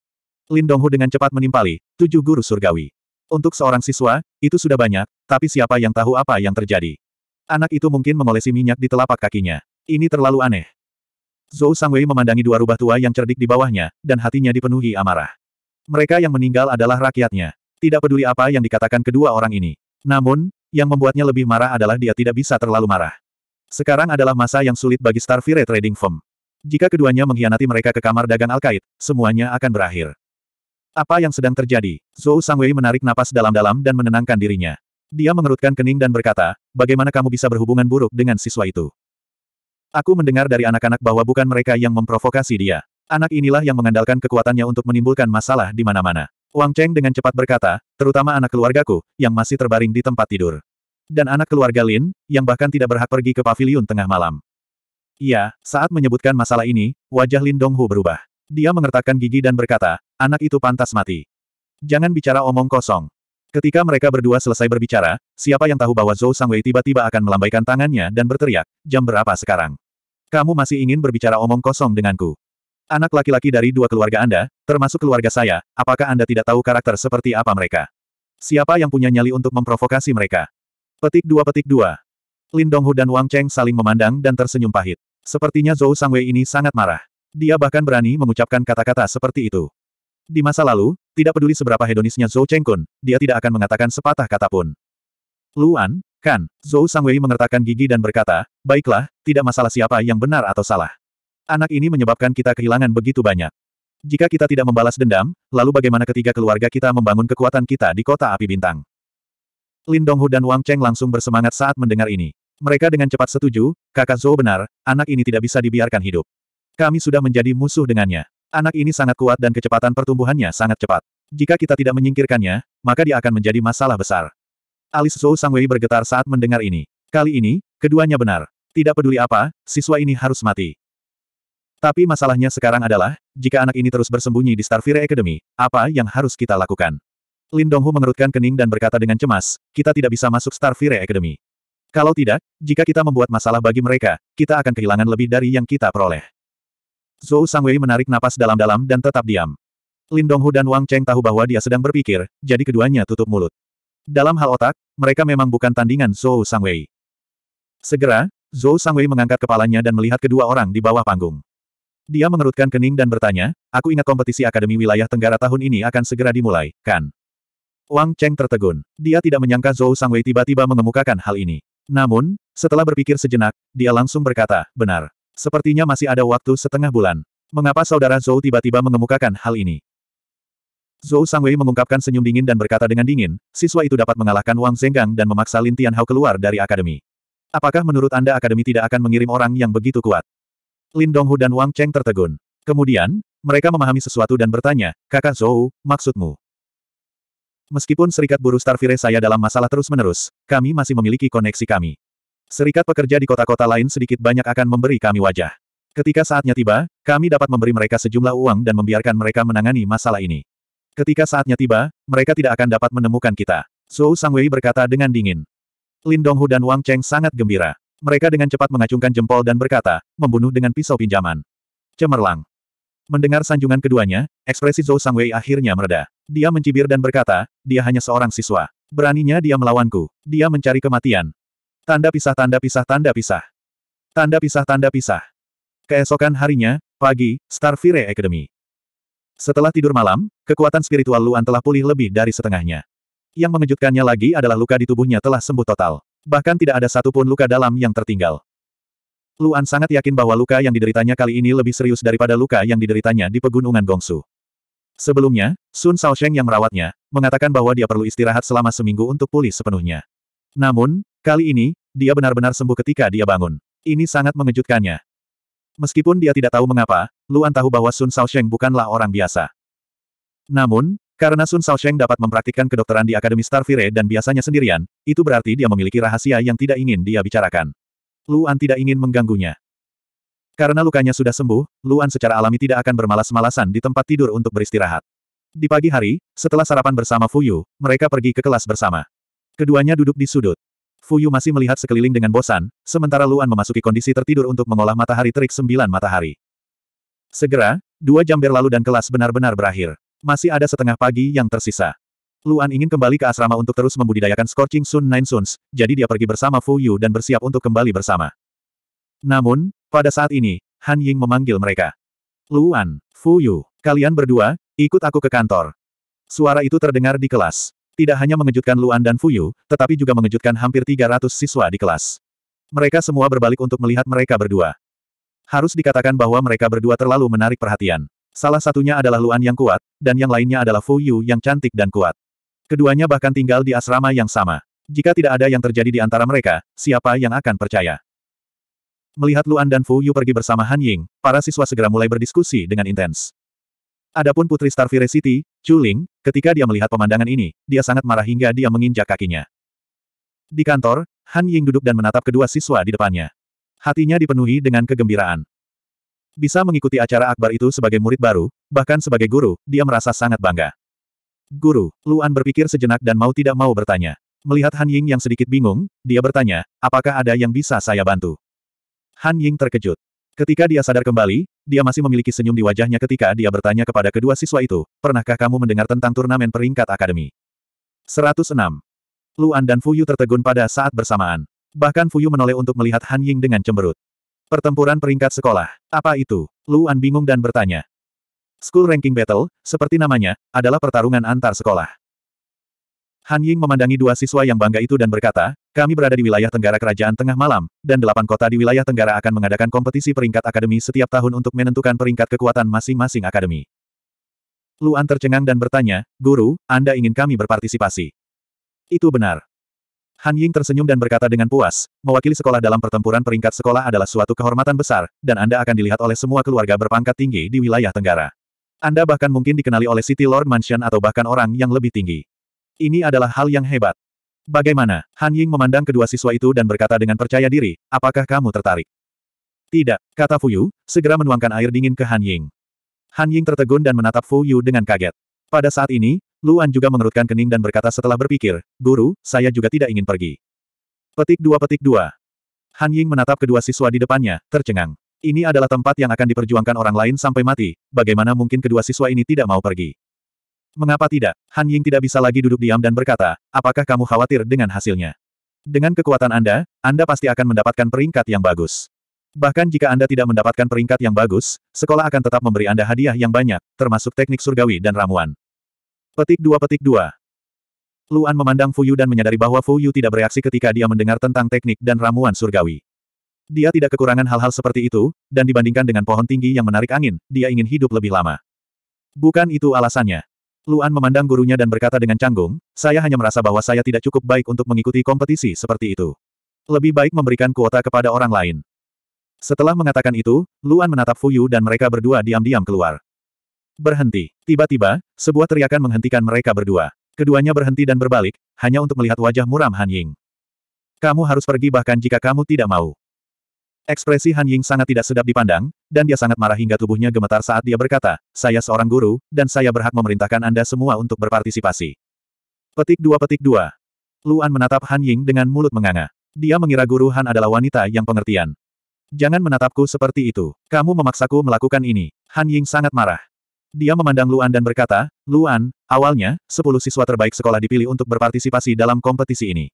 Lin Donghu dengan cepat menimpali, tujuh guru surgawi. Untuk seorang siswa, itu sudah banyak, tapi siapa yang tahu apa yang terjadi? Anak itu mungkin mengolesi minyak di telapak kakinya. Ini terlalu aneh. Zhou Sangwei memandangi dua rubah tua yang cerdik di bawahnya, dan hatinya dipenuhi amarah. Mereka yang meninggal adalah rakyatnya. Tidak peduli apa yang dikatakan kedua orang ini. Namun, yang membuatnya lebih marah adalah dia tidak bisa terlalu marah. Sekarang adalah masa yang sulit bagi Starfire Trading Firm. Jika keduanya mengkhianati mereka ke kamar dagang Al-Qaid, semuanya akan berakhir. Apa yang sedang terjadi? Zhou Sangwei menarik napas dalam-dalam dan menenangkan dirinya. Dia mengerutkan kening dan berkata, bagaimana kamu bisa berhubungan buruk dengan siswa itu? Aku mendengar dari anak-anak bahwa bukan mereka yang memprovokasi dia. Anak inilah yang mengandalkan kekuatannya untuk menimbulkan masalah di mana-mana. Wang Cheng dengan cepat berkata, terutama anak keluargaku, yang masih terbaring di tempat tidur. Dan anak keluarga Lin, yang bahkan tidak berhak pergi ke paviliun tengah malam. Iya, saat menyebutkan masalah ini, wajah Lin Donghu berubah. Dia mengertakkan gigi dan berkata, anak itu pantas mati. Jangan bicara omong kosong. Ketika mereka berdua selesai berbicara, siapa yang tahu bahwa Zhou Sangwei tiba-tiba akan melambaikan tangannya dan berteriak, jam berapa sekarang? Kamu masih ingin berbicara omong kosong denganku? Anak laki-laki dari dua keluarga Anda, termasuk keluarga saya, apakah Anda tidak tahu karakter seperti apa mereka? Siapa yang punya nyali untuk memprovokasi mereka? Petik dua petik dua. Lin Donghu dan Wang Cheng saling memandang dan tersenyum pahit. Sepertinya Zhou Sangwei ini sangat marah. Dia bahkan berani mengucapkan kata-kata seperti itu. Di masa lalu, tidak peduli seberapa hedonisnya Zhou Chengkun, dia tidak akan mengatakan sepatah kata pun. Luan, kan, Zhou Sangwei mengertakkan gigi dan berkata, baiklah, tidak masalah siapa yang benar atau salah. Anak ini menyebabkan kita kehilangan begitu banyak. Jika kita tidak membalas dendam, lalu bagaimana ketiga keluarga kita membangun kekuatan kita di kota api bintang? Lin Donghu dan Wang Cheng langsung bersemangat saat mendengar ini. Mereka dengan cepat setuju, kakak Zhou benar, anak ini tidak bisa dibiarkan hidup. Kami sudah menjadi musuh dengannya. Anak ini sangat kuat dan kecepatan pertumbuhannya sangat cepat. Jika kita tidak menyingkirkannya, maka dia akan menjadi masalah besar. Alis Zhou Sangwei bergetar saat mendengar ini. Kali ini, keduanya benar. Tidak peduli apa, siswa ini harus mati. Tapi masalahnya sekarang adalah, jika anak ini terus bersembunyi di Starfire Academy, apa yang harus kita lakukan? Lin Donghu mengerutkan kening dan berkata dengan cemas, kita tidak bisa masuk Starfire Academy. Kalau tidak, jika kita membuat masalah bagi mereka, kita akan kehilangan lebih dari yang kita peroleh. Zhou Sangwei menarik napas dalam-dalam dan tetap diam. Lin Donghu dan Wang Cheng tahu bahwa dia sedang berpikir, jadi keduanya tutup mulut. Dalam hal otak, mereka memang bukan tandingan Zhou Sangwei. Segera, Zhou Sangwei mengangkat kepalanya dan melihat kedua orang di bawah panggung. Dia mengerutkan kening dan bertanya, aku ingat kompetisi Akademi Wilayah Tenggara tahun ini akan segera dimulai, kan? Wang Cheng tertegun. Dia tidak menyangka Zhou Sangwei tiba-tiba mengemukakan hal ini. Namun, setelah berpikir sejenak, dia langsung berkata, benar. Sepertinya masih ada waktu setengah bulan. Mengapa saudara Zhou tiba-tiba mengemukakan hal ini? Zhou Sangwei mengungkapkan senyum dingin dan berkata dengan dingin, siswa itu dapat mengalahkan Wang Zenggang dan memaksa Lin Tianhao keluar dari akademi. Apakah menurut Anda akademi tidak akan mengirim orang yang begitu kuat? Lin Donghu dan Wang Cheng tertegun. Kemudian, mereka memahami sesuatu dan bertanya, Kakak Zhou, maksudmu? Meskipun serikat Buru Starfire saya dalam masalah terus-menerus, kami masih memiliki koneksi kami. Serikat pekerja di kota-kota lain sedikit banyak akan memberi kami wajah. Ketika saatnya tiba, kami dapat memberi mereka sejumlah uang dan membiarkan mereka menangani masalah ini. Ketika saatnya tiba, mereka tidak akan dapat menemukan kita. Zhou Sangwei berkata dengan dingin. Lin Donghu dan Wang Cheng sangat gembira. Mereka dengan cepat mengacungkan jempol dan berkata, membunuh dengan pisau pinjaman. Cemerlang. Mendengar sanjungan keduanya, ekspresi Zhou Sangwei akhirnya mereda. Dia mencibir dan berkata, dia hanya seorang siswa. Beraninya dia melawanku. Dia mencari kematian. Tanda pisah tanda pisah tanda pisah. Tanda pisah tanda pisah. Keesokan harinya, pagi, Starfire Academy. Setelah tidur malam, kekuatan spiritual Luan telah pulih lebih dari setengahnya. Yang mengejutkannya lagi adalah luka di tubuhnya telah sembuh total. Bahkan tidak ada satupun luka dalam yang tertinggal. Luan sangat yakin bahwa luka yang dideritanya kali ini lebih serius daripada luka yang dideritanya di pegunungan Gongsu. Sebelumnya, Sun Shaosheng yang merawatnya, mengatakan bahwa dia perlu istirahat selama seminggu untuk pulih sepenuhnya. Namun, Kali ini, dia benar-benar sembuh ketika dia bangun. Ini sangat mengejutkannya. Meskipun dia tidak tahu mengapa, Luan tahu bahwa Sun Shaosheng bukanlah orang biasa. Namun, karena Sun Shaosheng dapat mempraktikkan kedokteran di Akademi Starfire dan biasanya sendirian, itu berarti dia memiliki rahasia yang tidak ingin dia bicarakan. Luan tidak ingin mengganggunya. Karena lukanya sudah sembuh, Luan secara alami tidak akan bermalas-malasan di tempat tidur untuk beristirahat. Di pagi hari, setelah sarapan bersama Fuyu, mereka pergi ke kelas bersama. Keduanya duduk di sudut. Fuyu masih melihat sekeliling dengan bosan, sementara Luan memasuki kondisi tertidur untuk mengolah matahari terik sembilan matahari. Segera, dua jam berlalu dan kelas benar-benar berakhir. Masih ada setengah pagi yang tersisa. Luan ingin kembali ke asrama untuk terus membudidayakan Scorching Sun Nine Suns, jadi dia pergi bersama Fuyu dan bersiap untuk kembali bersama. Namun, pada saat ini, Han Ying memanggil mereka. Luan, Fuyu, kalian berdua, ikut aku ke kantor. Suara itu terdengar di kelas tidak hanya mengejutkan Luan dan Fuyu, tetapi juga mengejutkan hampir 300 siswa di kelas. Mereka semua berbalik untuk melihat mereka berdua. Harus dikatakan bahwa mereka berdua terlalu menarik perhatian. Salah satunya adalah Luan yang kuat, dan yang lainnya adalah Fu Yu yang cantik dan kuat. Keduanya bahkan tinggal di asrama yang sama. Jika tidak ada yang terjadi di antara mereka, siapa yang akan percaya? Melihat Luan dan Fu Yu pergi bersama Han Ying, para siswa segera mulai berdiskusi dengan intens. Adapun Putri Starfire City, Chu Ling, ketika dia melihat pemandangan ini, dia sangat marah hingga dia menginjak kakinya. Di kantor, Han Ying duduk dan menatap kedua siswa di depannya. Hatinya dipenuhi dengan kegembiraan. Bisa mengikuti acara akbar itu sebagai murid baru, bahkan sebagai guru, dia merasa sangat bangga. Guru, Luan berpikir sejenak dan mau tidak mau bertanya. Melihat Han Ying yang sedikit bingung, dia bertanya, apakah ada yang bisa saya bantu? Han Ying terkejut. Ketika dia sadar kembali, dia masih memiliki senyum di wajahnya ketika dia bertanya kepada kedua siswa itu, pernahkah kamu mendengar tentang turnamen peringkat akademi? 106. Luan dan Fuyu tertegun pada saat bersamaan. Bahkan Fuyu menoleh untuk melihat Han Ying dengan cemberut. Pertempuran peringkat sekolah. Apa itu? Luan bingung dan bertanya. School Ranking Battle, seperti namanya, adalah pertarungan antar sekolah. Han Ying memandangi dua siswa yang bangga itu dan berkata, kami berada di wilayah Tenggara Kerajaan Tengah Malam, dan delapan kota di wilayah Tenggara akan mengadakan kompetisi peringkat akademi setiap tahun untuk menentukan peringkat kekuatan masing-masing akademi. Luan tercengang dan bertanya, Guru, Anda ingin kami berpartisipasi? Itu benar. Han Ying tersenyum dan berkata dengan puas, mewakili sekolah dalam pertempuran peringkat sekolah adalah suatu kehormatan besar, dan Anda akan dilihat oleh semua keluarga berpangkat tinggi di wilayah Tenggara. Anda bahkan mungkin dikenali oleh City Lord Mansion atau bahkan orang yang lebih tinggi. Ini adalah hal yang hebat. Bagaimana? Han Ying memandang kedua siswa itu dan berkata dengan percaya diri, apakah kamu tertarik? Tidak, kata Fu Yu, segera menuangkan air dingin ke Han Ying. Han Ying tertegun dan menatap Fu Yu dengan kaget. Pada saat ini, Luan juga mengerutkan kening dan berkata setelah berpikir, Guru, saya juga tidak ingin pergi. Petik dua petik dua. Han Ying menatap kedua siswa di depannya, tercengang. Ini adalah tempat yang akan diperjuangkan orang lain sampai mati, bagaimana mungkin kedua siswa ini tidak mau pergi? Mengapa tidak? Han Ying tidak bisa lagi duduk diam dan berkata, apakah kamu khawatir dengan hasilnya? Dengan kekuatan Anda, Anda pasti akan mendapatkan peringkat yang bagus. Bahkan jika Anda tidak mendapatkan peringkat yang bagus, sekolah akan tetap memberi Anda hadiah yang banyak, termasuk teknik surgawi dan ramuan. Petik 2 Petik 2 Luan memandang Fuyu dan menyadari bahwa Fuyu tidak bereaksi ketika dia mendengar tentang teknik dan ramuan surgawi. Dia tidak kekurangan hal-hal seperti itu, dan dibandingkan dengan pohon tinggi yang menarik angin, dia ingin hidup lebih lama. Bukan itu alasannya. Luan memandang gurunya dan berkata dengan canggung, saya hanya merasa bahwa saya tidak cukup baik untuk mengikuti kompetisi seperti itu. Lebih baik memberikan kuota kepada orang lain. Setelah mengatakan itu, Luan menatap Fuyu dan mereka berdua diam-diam keluar. Berhenti. Tiba-tiba, sebuah teriakan menghentikan mereka berdua. Keduanya berhenti dan berbalik, hanya untuk melihat wajah muram Han Ying. Kamu harus pergi bahkan jika kamu tidak mau. Ekspresi Han Ying sangat tidak sedap dipandang, dan dia sangat marah hingga tubuhnya gemetar saat dia berkata, saya seorang guru, dan saya berhak memerintahkan Anda semua untuk berpartisipasi. Petik dua petik dua. Luan menatap Han Ying dengan mulut menganga. Dia mengira guru Han adalah wanita yang pengertian. Jangan menatapku seperti itu. Kamu memaksaku melakukan ini. Han Ying sangat marah. Dia memandang Luan dan berkata, Luan, awalnya, sepuluh siswa terbaik sekolah dipilih untuk berpartisipasi dalam kompetisi ini.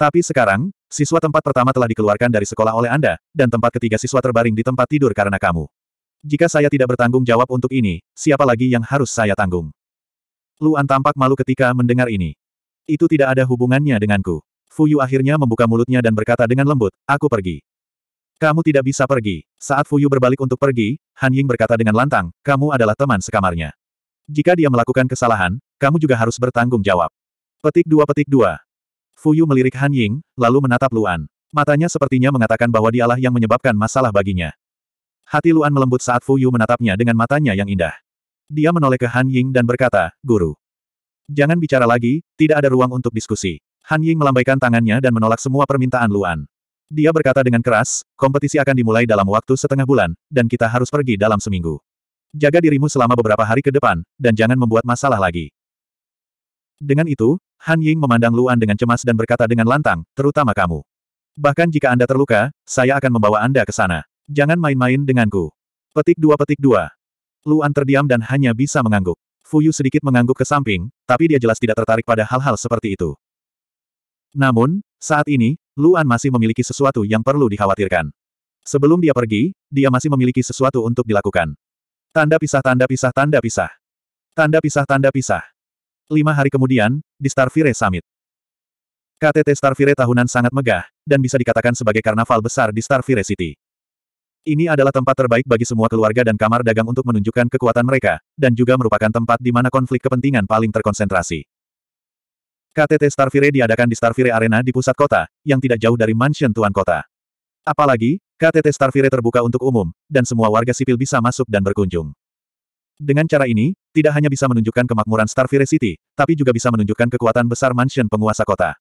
Tapi sekarang, Siswa tempat pertama telah dikeluarkan dari sekolah oleh Anda, dan tempat ketiga siswa terbaring di tempat tidur karena kamu. Jika saya tidak bertanggung jawab untuk ini, siapa lagi yang harus saya tanggung? Luan tampak malu ketika mendengar ini. Itu tidak ada hubungannya denganku. Fu Yu akhirnya membuka mulutnya dan berkata dengan lembut, aku pergi. Kamu tidak bisa pergi. Saat Fu Yu berbalik untuk pergi, Han Ying berkata dengan lantang, kamu adalah teman sekamarnya. Jika dia melakukan kesalahan, kamu juga harus bertanggung jawab. Petik dua petik dua. Fuyu melirik Han Ying, lalu menatap Luan. Matanya sepertinya mengatakan bahwa dialah yang menyebabkan masalah baginya. Hati Luan melembut saat Fuyu menatapnya dengan matanya yang indah. Dia menoleh ke Han Ying dan berkata, Guru. Jangan bicara lagi, tidak ada ruang untuk diskusi. Han Ying melambaikan tangannya dan menolak semua permintaan Luan. Dia berkata dengan keras, kompetisi akan dimulai dalam waktu setengah bulan, dan kita harus pergi dalam seminggu. Jaga dirimu selama beberapa hari ke depan, dan jangan membuat masalah lagi. Dengan itu, Han Ying memandang Luan dengan cemas dan berkata dengan lantang, terutama kamu. Bahkan jika Anda terluka, saya akan membawa Anda ke sana. Jangan main-main denganku. Petik dua petik dua. Luan terdiam dan hanya bisa mengangguk. Fuyu sedikit mengangguk ke samping, tapi dia jelas tidak tertarik pada hal-hal seperti itu. Namun, saat ini, Luan masih memiliki sesuatu yang perlu dikhawatirkan. Sebelum dia pergi, dia masih memiliki sesuatu untuk dilakukan. Tanda pisah tanda pisah tanda pisah. Tanda pisah tanda pisah. Lima hari kemudian, di Starfire Summit. KTT Starfire tahunan sangat megah, dan bisa dikatakan sebagai karnaval besar di Starfire City. Ini adalah tempat terbaik bagi semua keluarga dan kamar dagang untuk menunjukkan kekuatan mereka, dan juga merupakan tempat di mana konflik kepentingan paling terkonsentrasi. KTT Starfire diadakan di Starfire Arena di pusat kota, yang tidak jauh dari mansion tuan kota. Apalagi, KTT Starfire terbuka untuk umum, dan semua warga sipil bisa masuk dan berkunjung. Dengan cara ini, tidak hanya bisa menunjukkan kemakmuran Starfire City, tapi juga bisa menunjukkan kekuatan besar mansion penguasa kota.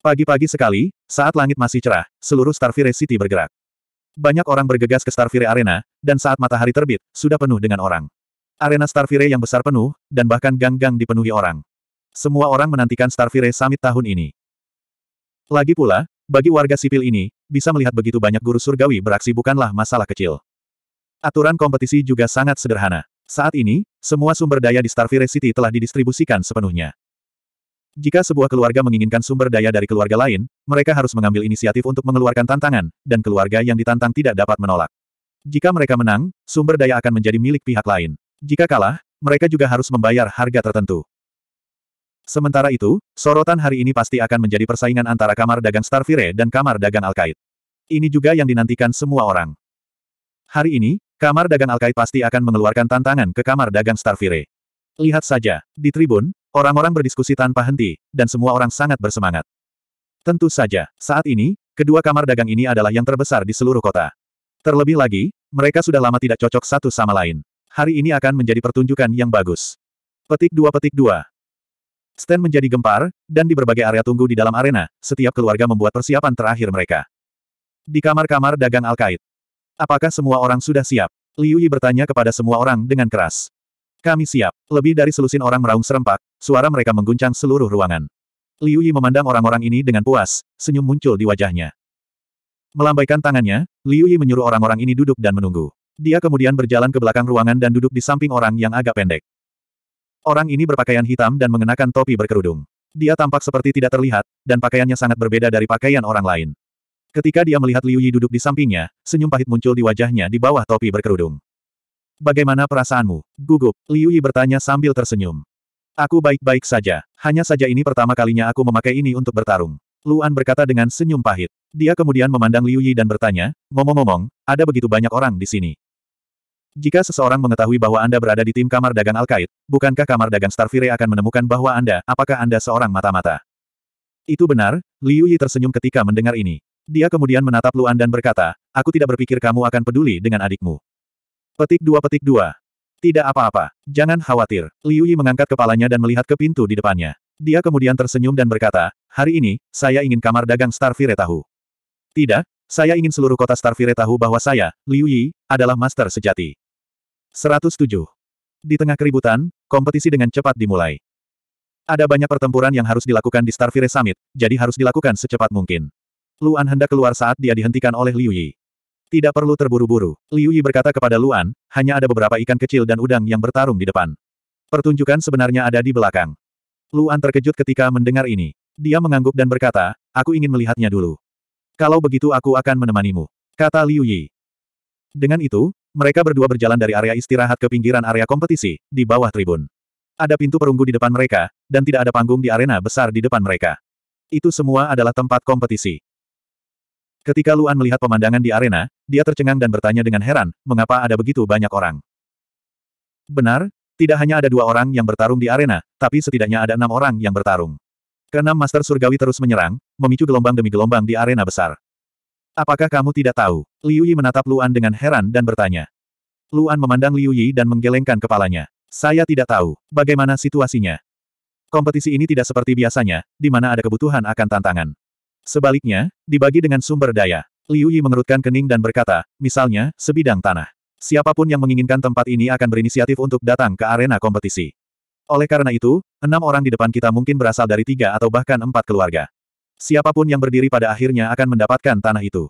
Pagi-pagi sekali, saat langit masih cerah, seluruh Starfire City bergerak. Banyak orang bergegas ke Starfire Arena, dan saat matahari terbit, sudah penuh dengan orang. Arena Starfire yang besar penuh, dan bahkan gang-gang dipenuhi orang. Semua orang menantikan Starfire Summit tahun ini. Lagi pula, bagi warga sipil ini, bisa melihat begitu banyak guru surgawi beraksi bukanlah masalah kecil. Aturan kompetisi juga sangat sederhana. Saat ini, semua sumber daya di Starfire City telah didistribusikan sepenuhnya. Jika sebuah keluarga menginginkan sumber daya dari keluarga lain, mereka harus mengambil inisiatif untuk mengeluarkan tantangan, dan keluarga yang ditantang tidak dapat menolak. Jika mereka menang, sumber daya akan menjadi milik pihak lain. Jika kalah, mereka juga harus membayar harga tertentu. Sementara itu, sorotan hari ini pasti akan menjadi persaingan antara kamar dagang Starfire dan kamar dagang Alkaid. Ini juga yang dinantikan semua orang. Hari ini, Kamar dagang Alkait pasti akan mengeluarkan tantangan ke kamar dagang Starfire. Lihat saja, di tribun, orang-orang berdiskusi tanpa henti, dan semua orang sangat bersemangat. Tentu saja, saat ini, kedua kamar dagang ini adalah yang terbesar di seluruh kota. Terlebih lagi, mereka sudah lama tidak cocok satu sama lain. Hari ini akan menjadi pertunjukan yang bagus. Petik 2 petik 2 Stand menjadi gempar, dan di berbagai area tunggu di dalam arena, setiap keluarga membuat persiapan terakhir mereka. Di kamar-kamar dagang Alkait, Apakah semua orang sudah siap? Liu Yi bertanya kepada semua orang dengan keras. Kami siap. Lebih dari selusin orang meraung serempak, suara mereka mengguncang seluruh ruangan. Liu Yi memandang orang-orang ini dengan puas, senyum muncul di wajahnya. Melambaikan tangannya, Liu Yi menyuruh orang-orang ini duduk dan menunggu. Dia kemudian berjalan ke belakang ruangan dan duduk di samping orang yang agak pendek. Orang ini berpakaian hitam dan mengenakan topi berkerudung. Dia tampak seperti tidak terlihat, dan pakaiannya sangat berbeda dari pakaian orang lain. Ketika dia melihat Liu Yi duduk di sampingnya, senyum pahit muncul di wajahnya di bawah topi berkerudung. Bagaimana perasaanmu? Gugup, Liu Yi bertanya sambil tersenyum. Aku baik-baik saja, hanya saja ini pertama kalinya aku memakai ini untuk bertarung. Luan berkata dengan senyum pahit. Dia kemudian memandang Liu Yi dan bertanya, ngomong-ngomong, ada begitu banyak orang di sini. Jika seseorang mengetahui bahwa Anda berada di tim kamar dagang Al-Qaid, bukankah kamar dagang Starfire akan menemukan bahwa Anda, apakah Anda seorang mata-mata? Itu benar, Liu Yi tersenyum ketika mendengar ini. Dia kemudian menatap Luan dan berkata, aku tidak berpikir kamu akan peduli dengan adikmu. Petik dua petik dua. Tidak apa-apa, jangan khawatir. Liu Yi mengangkat kepalanya dan melihat ke pintu di depannya. Dia kemudian tersenyum dan berkata, hari ini, saya ingin kamar dagang Starfire tahu. Tidak, saya ingin seluruh kota Starfire tahu bahwa saya, Liu Yi, adalah master sejati. 107. Di tengah keributan, kompetisi dengan cepat dimulai. Ada banyak pertempuran yang harus dilakukan di Starfire Summit, jadi harus dilakukan secepat mungkin. Luan hendak keluar saat dia dihentikan oleh Liu Yi. Tidak perlu terburu-buru. Liu Yi berkata kepada Luan, hanya ada beberapa ikan kecil dan udang yang bertarung di depan. Pertunjukan sebenarnya ada di belakang. Luan terkejut ketika mendengar ini. Dia mengangguk dan berkata, aku ingin melihatnya dulu. Kalau begitu aku akan menemanimu. Kata Liu Yi. Dengan itu, mereka berdua berjalan dari area istirahat ke pinggiran area kompetisi, di bawah tribun. Ada pintu perunggu di depan mereka, dan tidak ada panggung di arena besar di depan mereka. Itu semua adalah tempat kompetisi. Ketika Luan melihat pemandangan di arena, dia tercengang dan bertanya dengan heran, mengapa ada begitu banyak orang? Benar, tidak hanya ada dua orang yang bertarung di arena, tapi setidaknya ada enam orang yang bertarung. Keenam Master Surgawi terus menyerang, memicu gelombang demi gelombang di arena besar. Apakah kamu tidak tahu? Liu Yi menatap Luan dengan heran dan bertanya. Luan memandang Liu Yi dan menggelengkan kepalanya. Saya tidak tahu, bagaimana situasinya. Kompetisi ini tidak seperti biasanya, di mana ada kebutuhan akan tantangan. Sebaliknya, dibagi dengan sumber daya. Liu Yi mengerutkan kening dan berkata, misalnya, sebidang tanah. Siapapun yang menginginkan tempat ini akan berinisiatif untuk datang ke arena kompetisi. Oleh karena itu, enam orang di depan kita mungkin berasal dari tiga atau bahkan empat keluarga. Siapapun yang berdiri pada akhirnya akan mendapatkan tanah itu.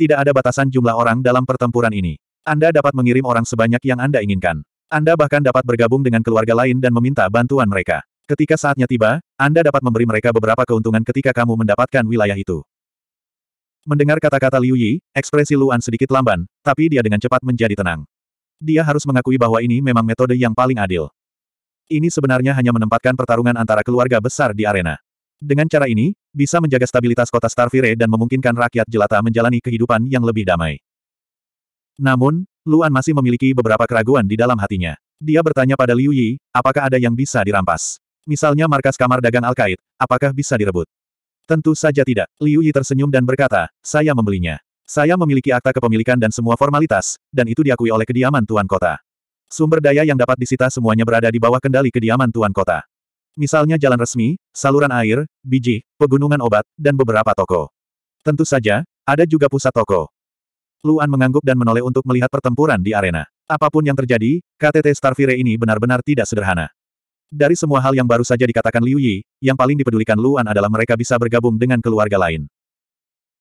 Tidak ada batasan jumlah orang dalam pertempuran ini. Anda dapat mengirim orang sebanyak yang Anda inginkan. Anda bahkan dapat bergabung dengan keluarga lain dan meminta bantuan mereka. Ketika saatnya tiba, Anda dapat memberi mereka beberapa keuntungan ketika kamu mendapatkan wilayah itu. Mendengar kata-kata Liu Yi, ekspresi Luan sedikit lamban, tapi dia dengan cepat menjadi tenang. Dia harus mengakui bahwa ini memang metode yang paling adil. Ini sebenarnya hanya menempatkan pertarungan antara keluarga besar di arena. Dengan cara ini, bisa menjaga stabilitas kota Starfire dan memungkinkan rakyat jelata menjalani kehidupan yang lebih damai. Namun, Luan masih memiliki beberapa keraguan di dalam hatinya. Dia bertanya pada Liu Yi, apakah ada yang bisa dirampas. Misalnya markas kamar dagang Al-Qaid, apakah bisa direbut? Tentu saja tidak. Liu Yi tersenyum dan berkata, saya membelinya. Saya memiliki akta kepemilikan dan semua formalitas, dan itu diakui oleh kediaman Tuan Kota. Sumber daya yang dapat disita semuanya berada di bawah kendali kediaman Tuan Kota. Misalnya jalan resmi, saluran air, biji, pegunungan obat, dan beberapa toko. Tentu saja, ada juga pusat toko. Luan mengangguk dan menoleh untuk melihat pertempuran di arena. Apapun yang terjadi, KTT Starfire ini benar-benar tidak sederhana. Dari semua hal yang baru saja dikatakan Liu Yi, yang paling dipedulikan Luan adalah mereka bisa bergabung dengan keluarga lain.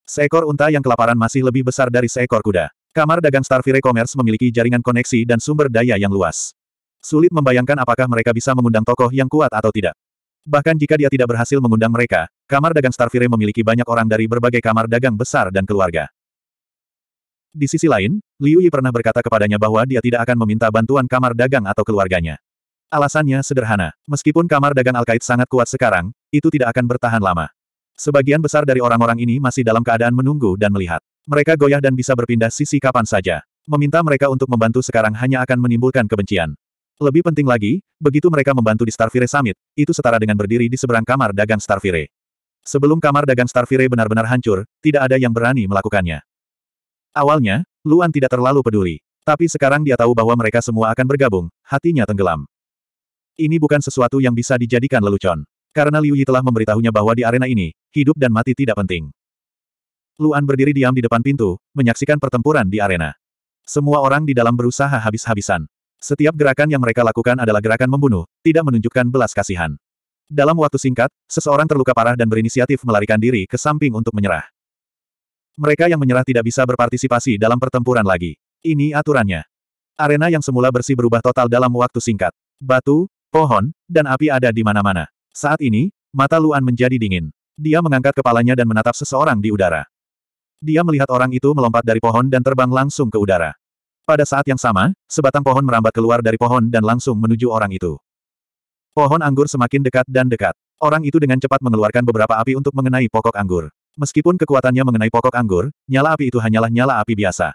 Seekor unta yang kelaparan masih lebih besar dari seekor kuda. Kamar dagang Starfire Commerce memiliki jaringan koneksi dan sumber daya yang luas. Sulit membayangkan apakah mereka bisa mengundang tokoh yang kuat atau tidak. Bahkan jika dia tidak berhasil mengundang mereka, kamar dagang Starfire memiliki banyak orang dari berbagai kamar dagang besar dan keluarga. Di sisi lain, Liu Yi pernah berkata kepadanya bahwa dia tidak akan meminta bantuan kamar dagang atau keluarganya. Alasannya sederhana, meskipun kamar dagang Alkait sangat kuat sekarang, itu tidak akan bertahan lama. Sebagian besar dari orang-orang ini masih dalam keadaan menunggu dan melihat. Mereka goyah dan bisa berpindah sisi kapan saja. Meminta mereka untuk membantu sekarang hanya akan menimbulkan kebencian. Lebih penting lagi, begitu mereka membantu di Starfire Summit, itu setara dengan berdiri di seberang kamar dagang Starfire. Sebelum kamar dagang Starfire benar-benar hancur, tidak ada yang berani melakukannya. Awalnya, Luan tidak terlalu peduli. Tapi sekarang dia tahu bahwa mereka semua akan bergabung, hatinya tenggelam. Ini bukan sesuatu yang bisa dijadikan lelucon. Karena Liu Yi telah memberitahunya bahwa di arena ini, hidup dan mati tidak penting. Luan berdiri diam di depan pintu, menyaksikan pertempuran di arena. Semua orang di dalam berusaha habis-habisan. Setiap gerakan yang mereka lakukan adalah gerakan membunuh, tidak menunjukkan belas kasihan. Dalam waktu singkat, seseorang terluka parah dan berinisiatif melarikan diri ke samping untuk menyerah. Mereka yang menyerah tidak bisa berpartisipasi dalam pertempuran lagi. Ini aturannya. Arena yang semula bersih berubah total dalam waktu singkat. Batu, pohon, dan api ada di mana-mana. Saat ini, mata Luan menjadi dingin. Dia mengangkat kepalanya dan menatap seseorang di udara. Dia melihat orang itu melompat dari pohon dan terbang langsung ke udara. Pada saat yang sama, sebatang pohon merambat keluar dari pohon dan langsung menuju orang itu. Pohon anggur semakin dekat dan dekat. Orang itu dengan cepat mengeluarkan beberapa api untuk mengenai pokok anggur. Meskipun kekuatannya mengenai pokok anggur, nyala api itu hanyalah nyala api biasa.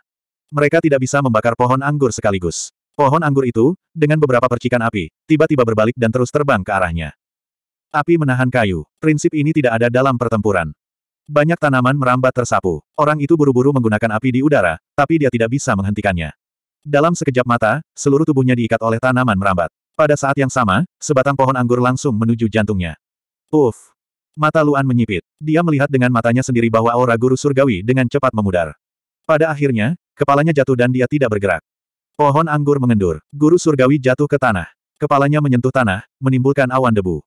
Mereka tidak bisa membakar pohon anggur sekaligus. Pohon anggur itu, dengan beberapa percikan api, tiba-tiba berbalik dan terus terbang ke arahnya. Api menahan kayu. Prinsip ini tidak ada dalam pertempuran. Banyak tanaman merambat tersapu. Orang itu buru-buru menggunakan api di udara, tapi dia tidak bisa menghentikannya. Dalam sekejap mata, seluruh tubuhnya diikat oleh tanaman merambat. Pada saat yang sama, sebatang pohon anggur langsung menuju jantungnya. Uff! Mata Luan menyipit. Dia melihat dengan matanya sendiri bahwa aura guru surgawi dengan cepat memudar. Pada akhirnya, kepalanya jatuh dan dia tidak bergerak. Pohon anggur mengendur. Guru surgawi jatuh ke tanah. Kepalanya menyentuh tanah, menimbulkan awan debu.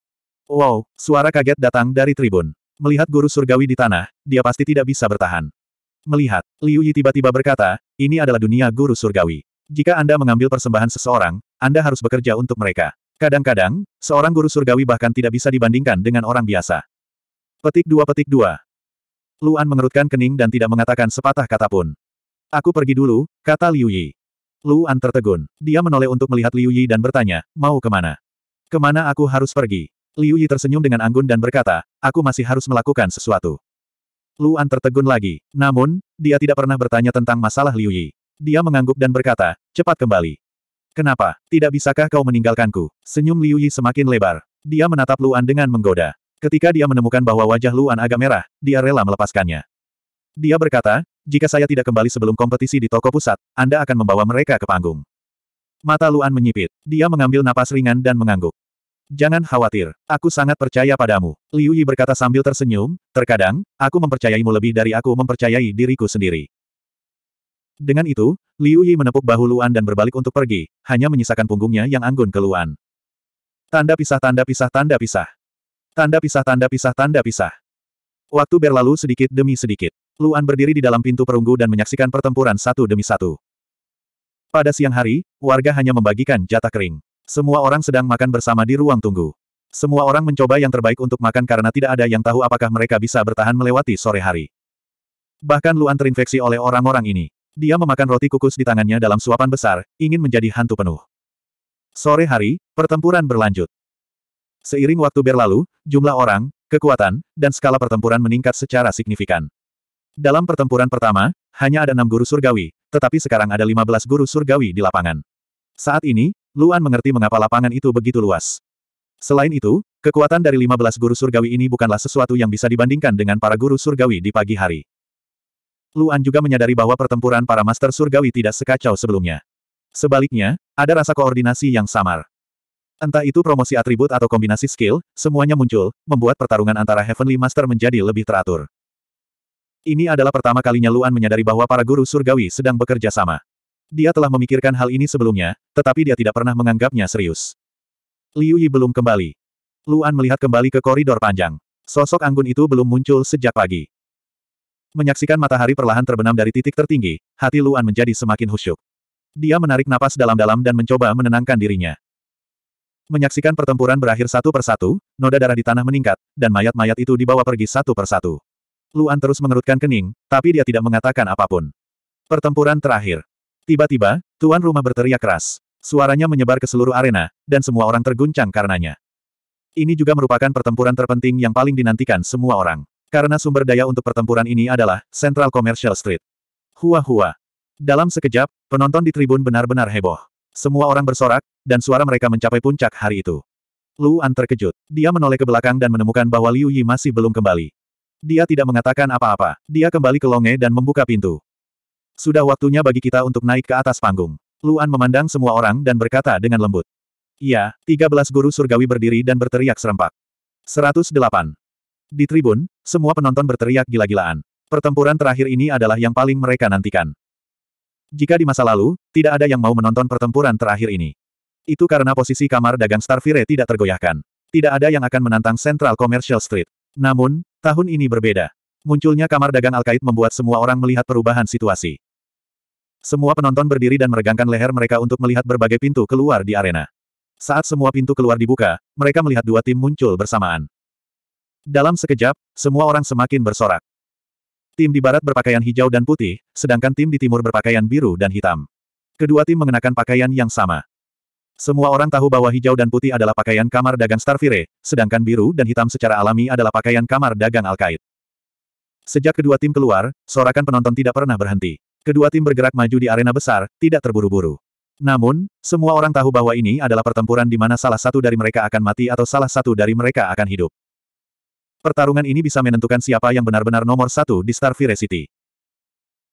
Wow, suara kaget datang dari tribun. Melihat guru surgawi di tanah, dia pasti tidak bisa bertahan. Melihat, Liu Yi tiba-tiba berkata, ini adalah dunia guru surgawi. Jika Anda mengambil persembahan seseorang, Anda harus bekerja untuk mereka. Kadang-kadang, seorang guru surgawi bahkan tidak bisa dibandingkan dengan orang biasa. Petik dua petik dua. Luan mengerutkan kening dan tidak mengatakan sepatah kata pun. Aku pergi dulu, kata Liu Yi. Luan tertegun. Dia menoleh untuk melihat Liu Yi dan bertanya, mau kemana? Kemana aku harus pergi? Liu Yi tersenyum dengan anggun dan berkata, aku masih harus melakukan sesuatu. Luan tertegun lagi. Namun, dia tidak pernah bertanya tentang masalah Liu Yi. Dia mengangguk dan berkata, cepat kembali. Kenapa? Tidak bisakah kau meninggalkanku? Senyum Liu Yi semakin lebar. Dia menatap Luan dengan menggoda. Ketika dia menemukan bahwa wajah Luan agak merah, dia rela melepaskannya. Dia berkata, jika saya tidak kembali sebelum kompetisi di toko pusat, Anda akan membawa mereka ke panggung. Mata Luan menyipit. Dia mengambil napas ringan dan mengangguk. Jangan khawatir, aku sangat percaya padamu. Liu Yi berkata sambil tersenyum, terkadang, aku mempercayaimu lebih dari aku mempercayai diriku sendiri. Dengan itu, Liu Yi menepuk bahu Luan dan berbalik untuk pergi, hanya menyisakan punggungnya yang anggun ke Luan. Tanda pisah tanda pisah tanda pisah. Tanda pisah tanda pisah tanda pisah. Waktu berlalu sedikit demi sedikit. Luan berdiri di dalam pintu perunggu dan menyaksikan pertempuran satu demi satu. Pada siang hari, warga hanya membagikan jatah kering. Semua orang sedang makan bersama di ruang tunggu. Semua orang mencoba yang terbaik untuk makan karena tidak ada yang tahu apakah mereka bisa bertahan melewati sore hari. Bahkan Luan terinfeksi oleh orang-orang ini. Dia memakan roti kukus di tangannya dalam suapan besar, ingin menjadi hantu penuh. Sore hari, pertempuran berlanjut. Seiring waktu berlalu, jumlah orang, kekuatan, dan skala pertempuran meningkat secara signifikan. Dalam pertempuran pertama, hanya ada enam guru surgawi, tetapi sekarang ada 15 guru surgawi di lapangan. Saat ini, Luan mengerti mengapa lapangan itu begitu luas. Selain itu, kekuatan dari 15 guru surgawi ini bukanlah sesuatu yang bisa dibandingkan dengan para guru surgawi di pagi hari. Luan juga menyadari bahwa pertempuran para master surgawi tidak sekacau sebelumnya. Sebaliknya, ada rasa koordinasi yang samar. Entah itu promosi atribut atau kombinasi skill, semuanya muncul, membuat pertarungan antara Heavenly Master menjadi lebih teratur. Ini adalah pertama kalinya Luan menyadari bahwa para guru surgawi sedang bekerja sama. Dia telah memikirkan hal ini sebelumnya, tetapi dia tidak pernah menganggapnya serius. Liu Yi belum kembali. Luan melihat kembali ke koridor panjang. Sosok anggun itu belum muncul sejak pagi. Menyaksikan matahari perlahan terbenam dari titik tertinggi, hati Luan menjadi semakin husyuk. Dia menarik napas dalam-dalam dan mencoba menenangkan dirinya. Menyaksikan pertempuran berakhir satu persatu, noda darah di tanah meningkat, dan mayat-mayat itu dibawa pergi satu persatu. Luan terus mengerutkan kening, tapi dia tidak mengatakan apapun. Pertempuran terakhir. Tiba-tiba, tuan rumah berteriak keras. Suaranya menyebar ke seluruh arena, dan semua orang terguncang karenanya. Ini juga merupakan pertempuran terpenting yang paling dinantikan semua orang. Karena sumber daya untuk pertempuran ini adalah Central Commercial Street. Hua-hua. Dalam sekejap, penonton di tribun benar-benar heboh. Semua orang bersorak, dan suara mereka mencapai puncak hari itu. Luan terkejut. Dia menoleh ke belakang dan menemukan bahwa Liu Yi masih belum kembali. Dia tidak mengatakan apa-apa. Dia kembali ke Longe dan membuka pintu. Sudah waktunya bagi kita untuk naik ke atas panggung. Luan memandang semua orang dan berkata dengan lembut. Iya, 13 guru surgawi berdiri dan berteriak serempak. 108. Di tribun, semua penonton berteriak gila-gilaan. Pertempuran terakhir ini adalah yang paling mereka nantikan. Jika di masa lalu, tidak ada yang mau menonton pertempuran terakhir ini. Itu karena posisi kamar dagang Starfire tidak tergoyahkan. Tidak ada yang akan menantang Central Commercial Street. Namun, tahun ini berbeda. Munculnya kamar dagang Alkait membuat semua orang melihat perubahan situasi. Semua penonton berdiri dan meregangkan leher mereka untuk melihat berbagai pintu keluar di arena. Saat semua pintu keluar dibuka, mereka melihat dua tim muncul bersamaan. Dalam sekejap, semua orang semakin bersorak. Tim di barat berpakaian hijau dan putih, sedangkan tim di timur berpakaian biru dan hitam. Kedua tim mengenakan pakaian yang sama. Semua orang tahu bahwa hijau dan putih adalah pakaian kamar dagang Starfire, sedangkan biru dan hitam secara alami adalah pakaian kamar dagang Alkait. Sejak kedua tim keluar, sorakan penonton tidak pernah berhenti. Kedua tim bergerak maju di arena besar, tidak terburu-buru. Namun, semua orang tahu bahwa ini adalah pertempuran di mana salah satu dari mereka akan mati atau salah satu dari mereka akan hidup. Pertarungan ini bisa menentukan siapa yang benar-benar nomor satu di Starfire City.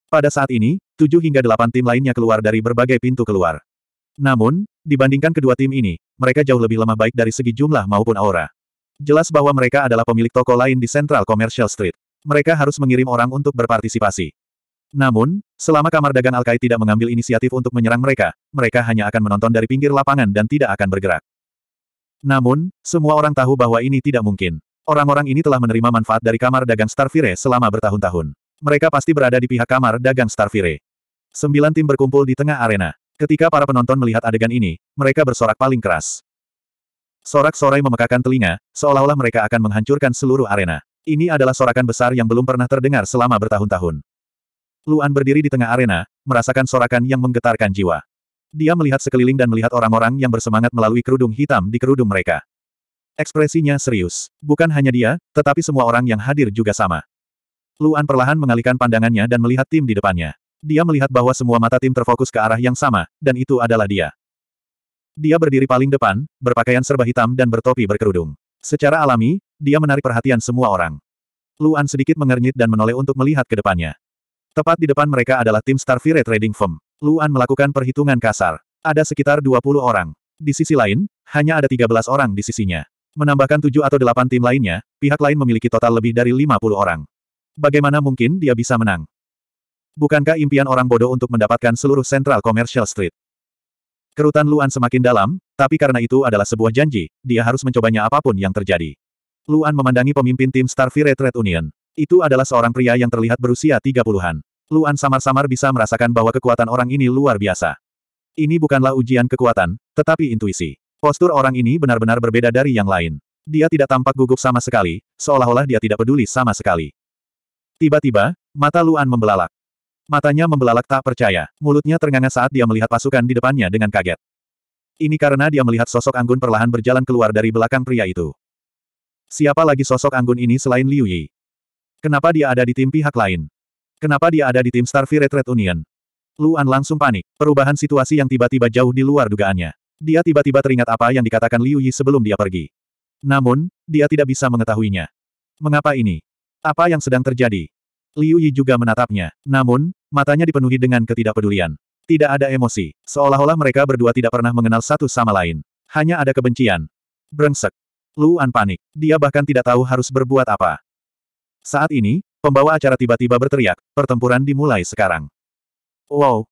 Pada saat ini, tujuh hingga delapan tim lainnya keluar dari berbagai pintu keluar. Namun, dibandingkan kedua tim ini, mereka jauh lebih lemah baik dari segi jumlah maupun aura. Jelas bahwa mereka adalah pemilik toko lain di Central Commercial Street. Mereka harus mengirim orang untuk berpartisipasi. Namun, selama kamar dagang Alkai tidak mengambil inisiatif untuk menyerang mereka, mereka hanya akan menonton dari pinggir lapangan dan tidak akan bergerak. Namun, semua orang tahu bahwa ini tidak mungkin. Orang-orang ini telah menerima manfaat dari kamar dagang Starfire selama bertahun-tahun. Mereka pasti berada di pihak kamar dagang Starfire. Sembilan tim berkumpul di tengah arena. Ketika para penonton melihat adegan ini, mereka bersorak paling keras. Sorak-sorai memekakan telinga, seolah-olah mereka akan menghancurkan seluruh arena. Ini adalah sorakan besar yang belum pernah terdengar selama bertahun-tahun. Luan berdiri di tengah arena, merasakan sorakan yang menggetarkan jiwa. Dia melihat sekeliling dan melihat orang-orang yang bersemangat melalui kerudung hitam di kerudung mereka. Ekspresinya serius. Bukan hanya dia, tetapi semua orang yang hadir juga sama. Luan perlahan mengalihkan pandangannya dan melihat tim di depannya. Dia melihat bahwa semua mata tim terfokus ke arah yang sama, dan itu adalah dia. Dia berdiri paling depan, berpakaian serba hitam dan bertopi berkerudung. Secara alami, dia menarik perhatian semua orang. Luan sedikit mengernyit dan menoleh untuk melihat ke depannya. Tepat di depan mereka adalah tim Starfire Trading Firm. Luan melakukan perhitungan kasar. Ada sekitar 20 orang. Di sisi lain, hanya ada 13 orang di sisinya. Menambahkan 7 atau 8 tim lainnya, pihak lain memiliki total lebih dari 50 orang. Bagaimana mungkin dia bisa menang? Bukankah impian orang bodoh untuk mendapatkan seluruh Central Commercial Street? Kerutan Luan semakin dalam, tapi karena itu adalah sebuah janji, dia harus mencobanya apapun yang terjadi. Luan memandangi pemimpin tim Starfire Trade Union. Itu adalah seorang pria yang terlihat berusia 30-an. Luan samar-samar bisa merasakan bahwa kekuatan orang ini luar biasa. Ini bukanlah ujian kekuatan, tetapi intuisi. Postur orang ini benar-benar berbeda dari yang lain. Dia tidak tampak gugup sama sekali, seolah-olah dia tidak peduli sama sekali. Tiba-tiba, mata Luan membelalak. Matanya membelalak tak percaya, mulutnya ternganga saat dia melihat pasukan di depannya dengan kaget. Ini karena dia melihat sosok Anggun perlahan berjalan keluar dari belakang pria itu. Siapa lagi sosok Anggun ini selain Liu Yi? Kenapa dia ada di tim pihak lain? Kenapa dia ada di tim Starfire Retreat Union? Luan langsung panik, perubahan situasi yang tiba-tiba jauh di luar dugaannya. Dia tiba-tiba teringat apa yang dikatakan Liu Yi sebelum dia pergi. Namun, dia tidak bisa mengetahuinya. Mengapa ini? Apa yang sedang terjadi? Liu Yi juga menatapnya. Namun, Matanya dipenuhi dengan ketidakpedulian. Tidak ada emosi. Seolah-olah mereka berdua tidak pernah mengenal satu sama lain. Hanya ada kebencian. Brengsek. Luan panik. Dia bahkan tidak tahu harus berbuat apa. Saat ini, pembawa acara tiba-tiba berteriak, pertempuran dimulai sekarang. Wow.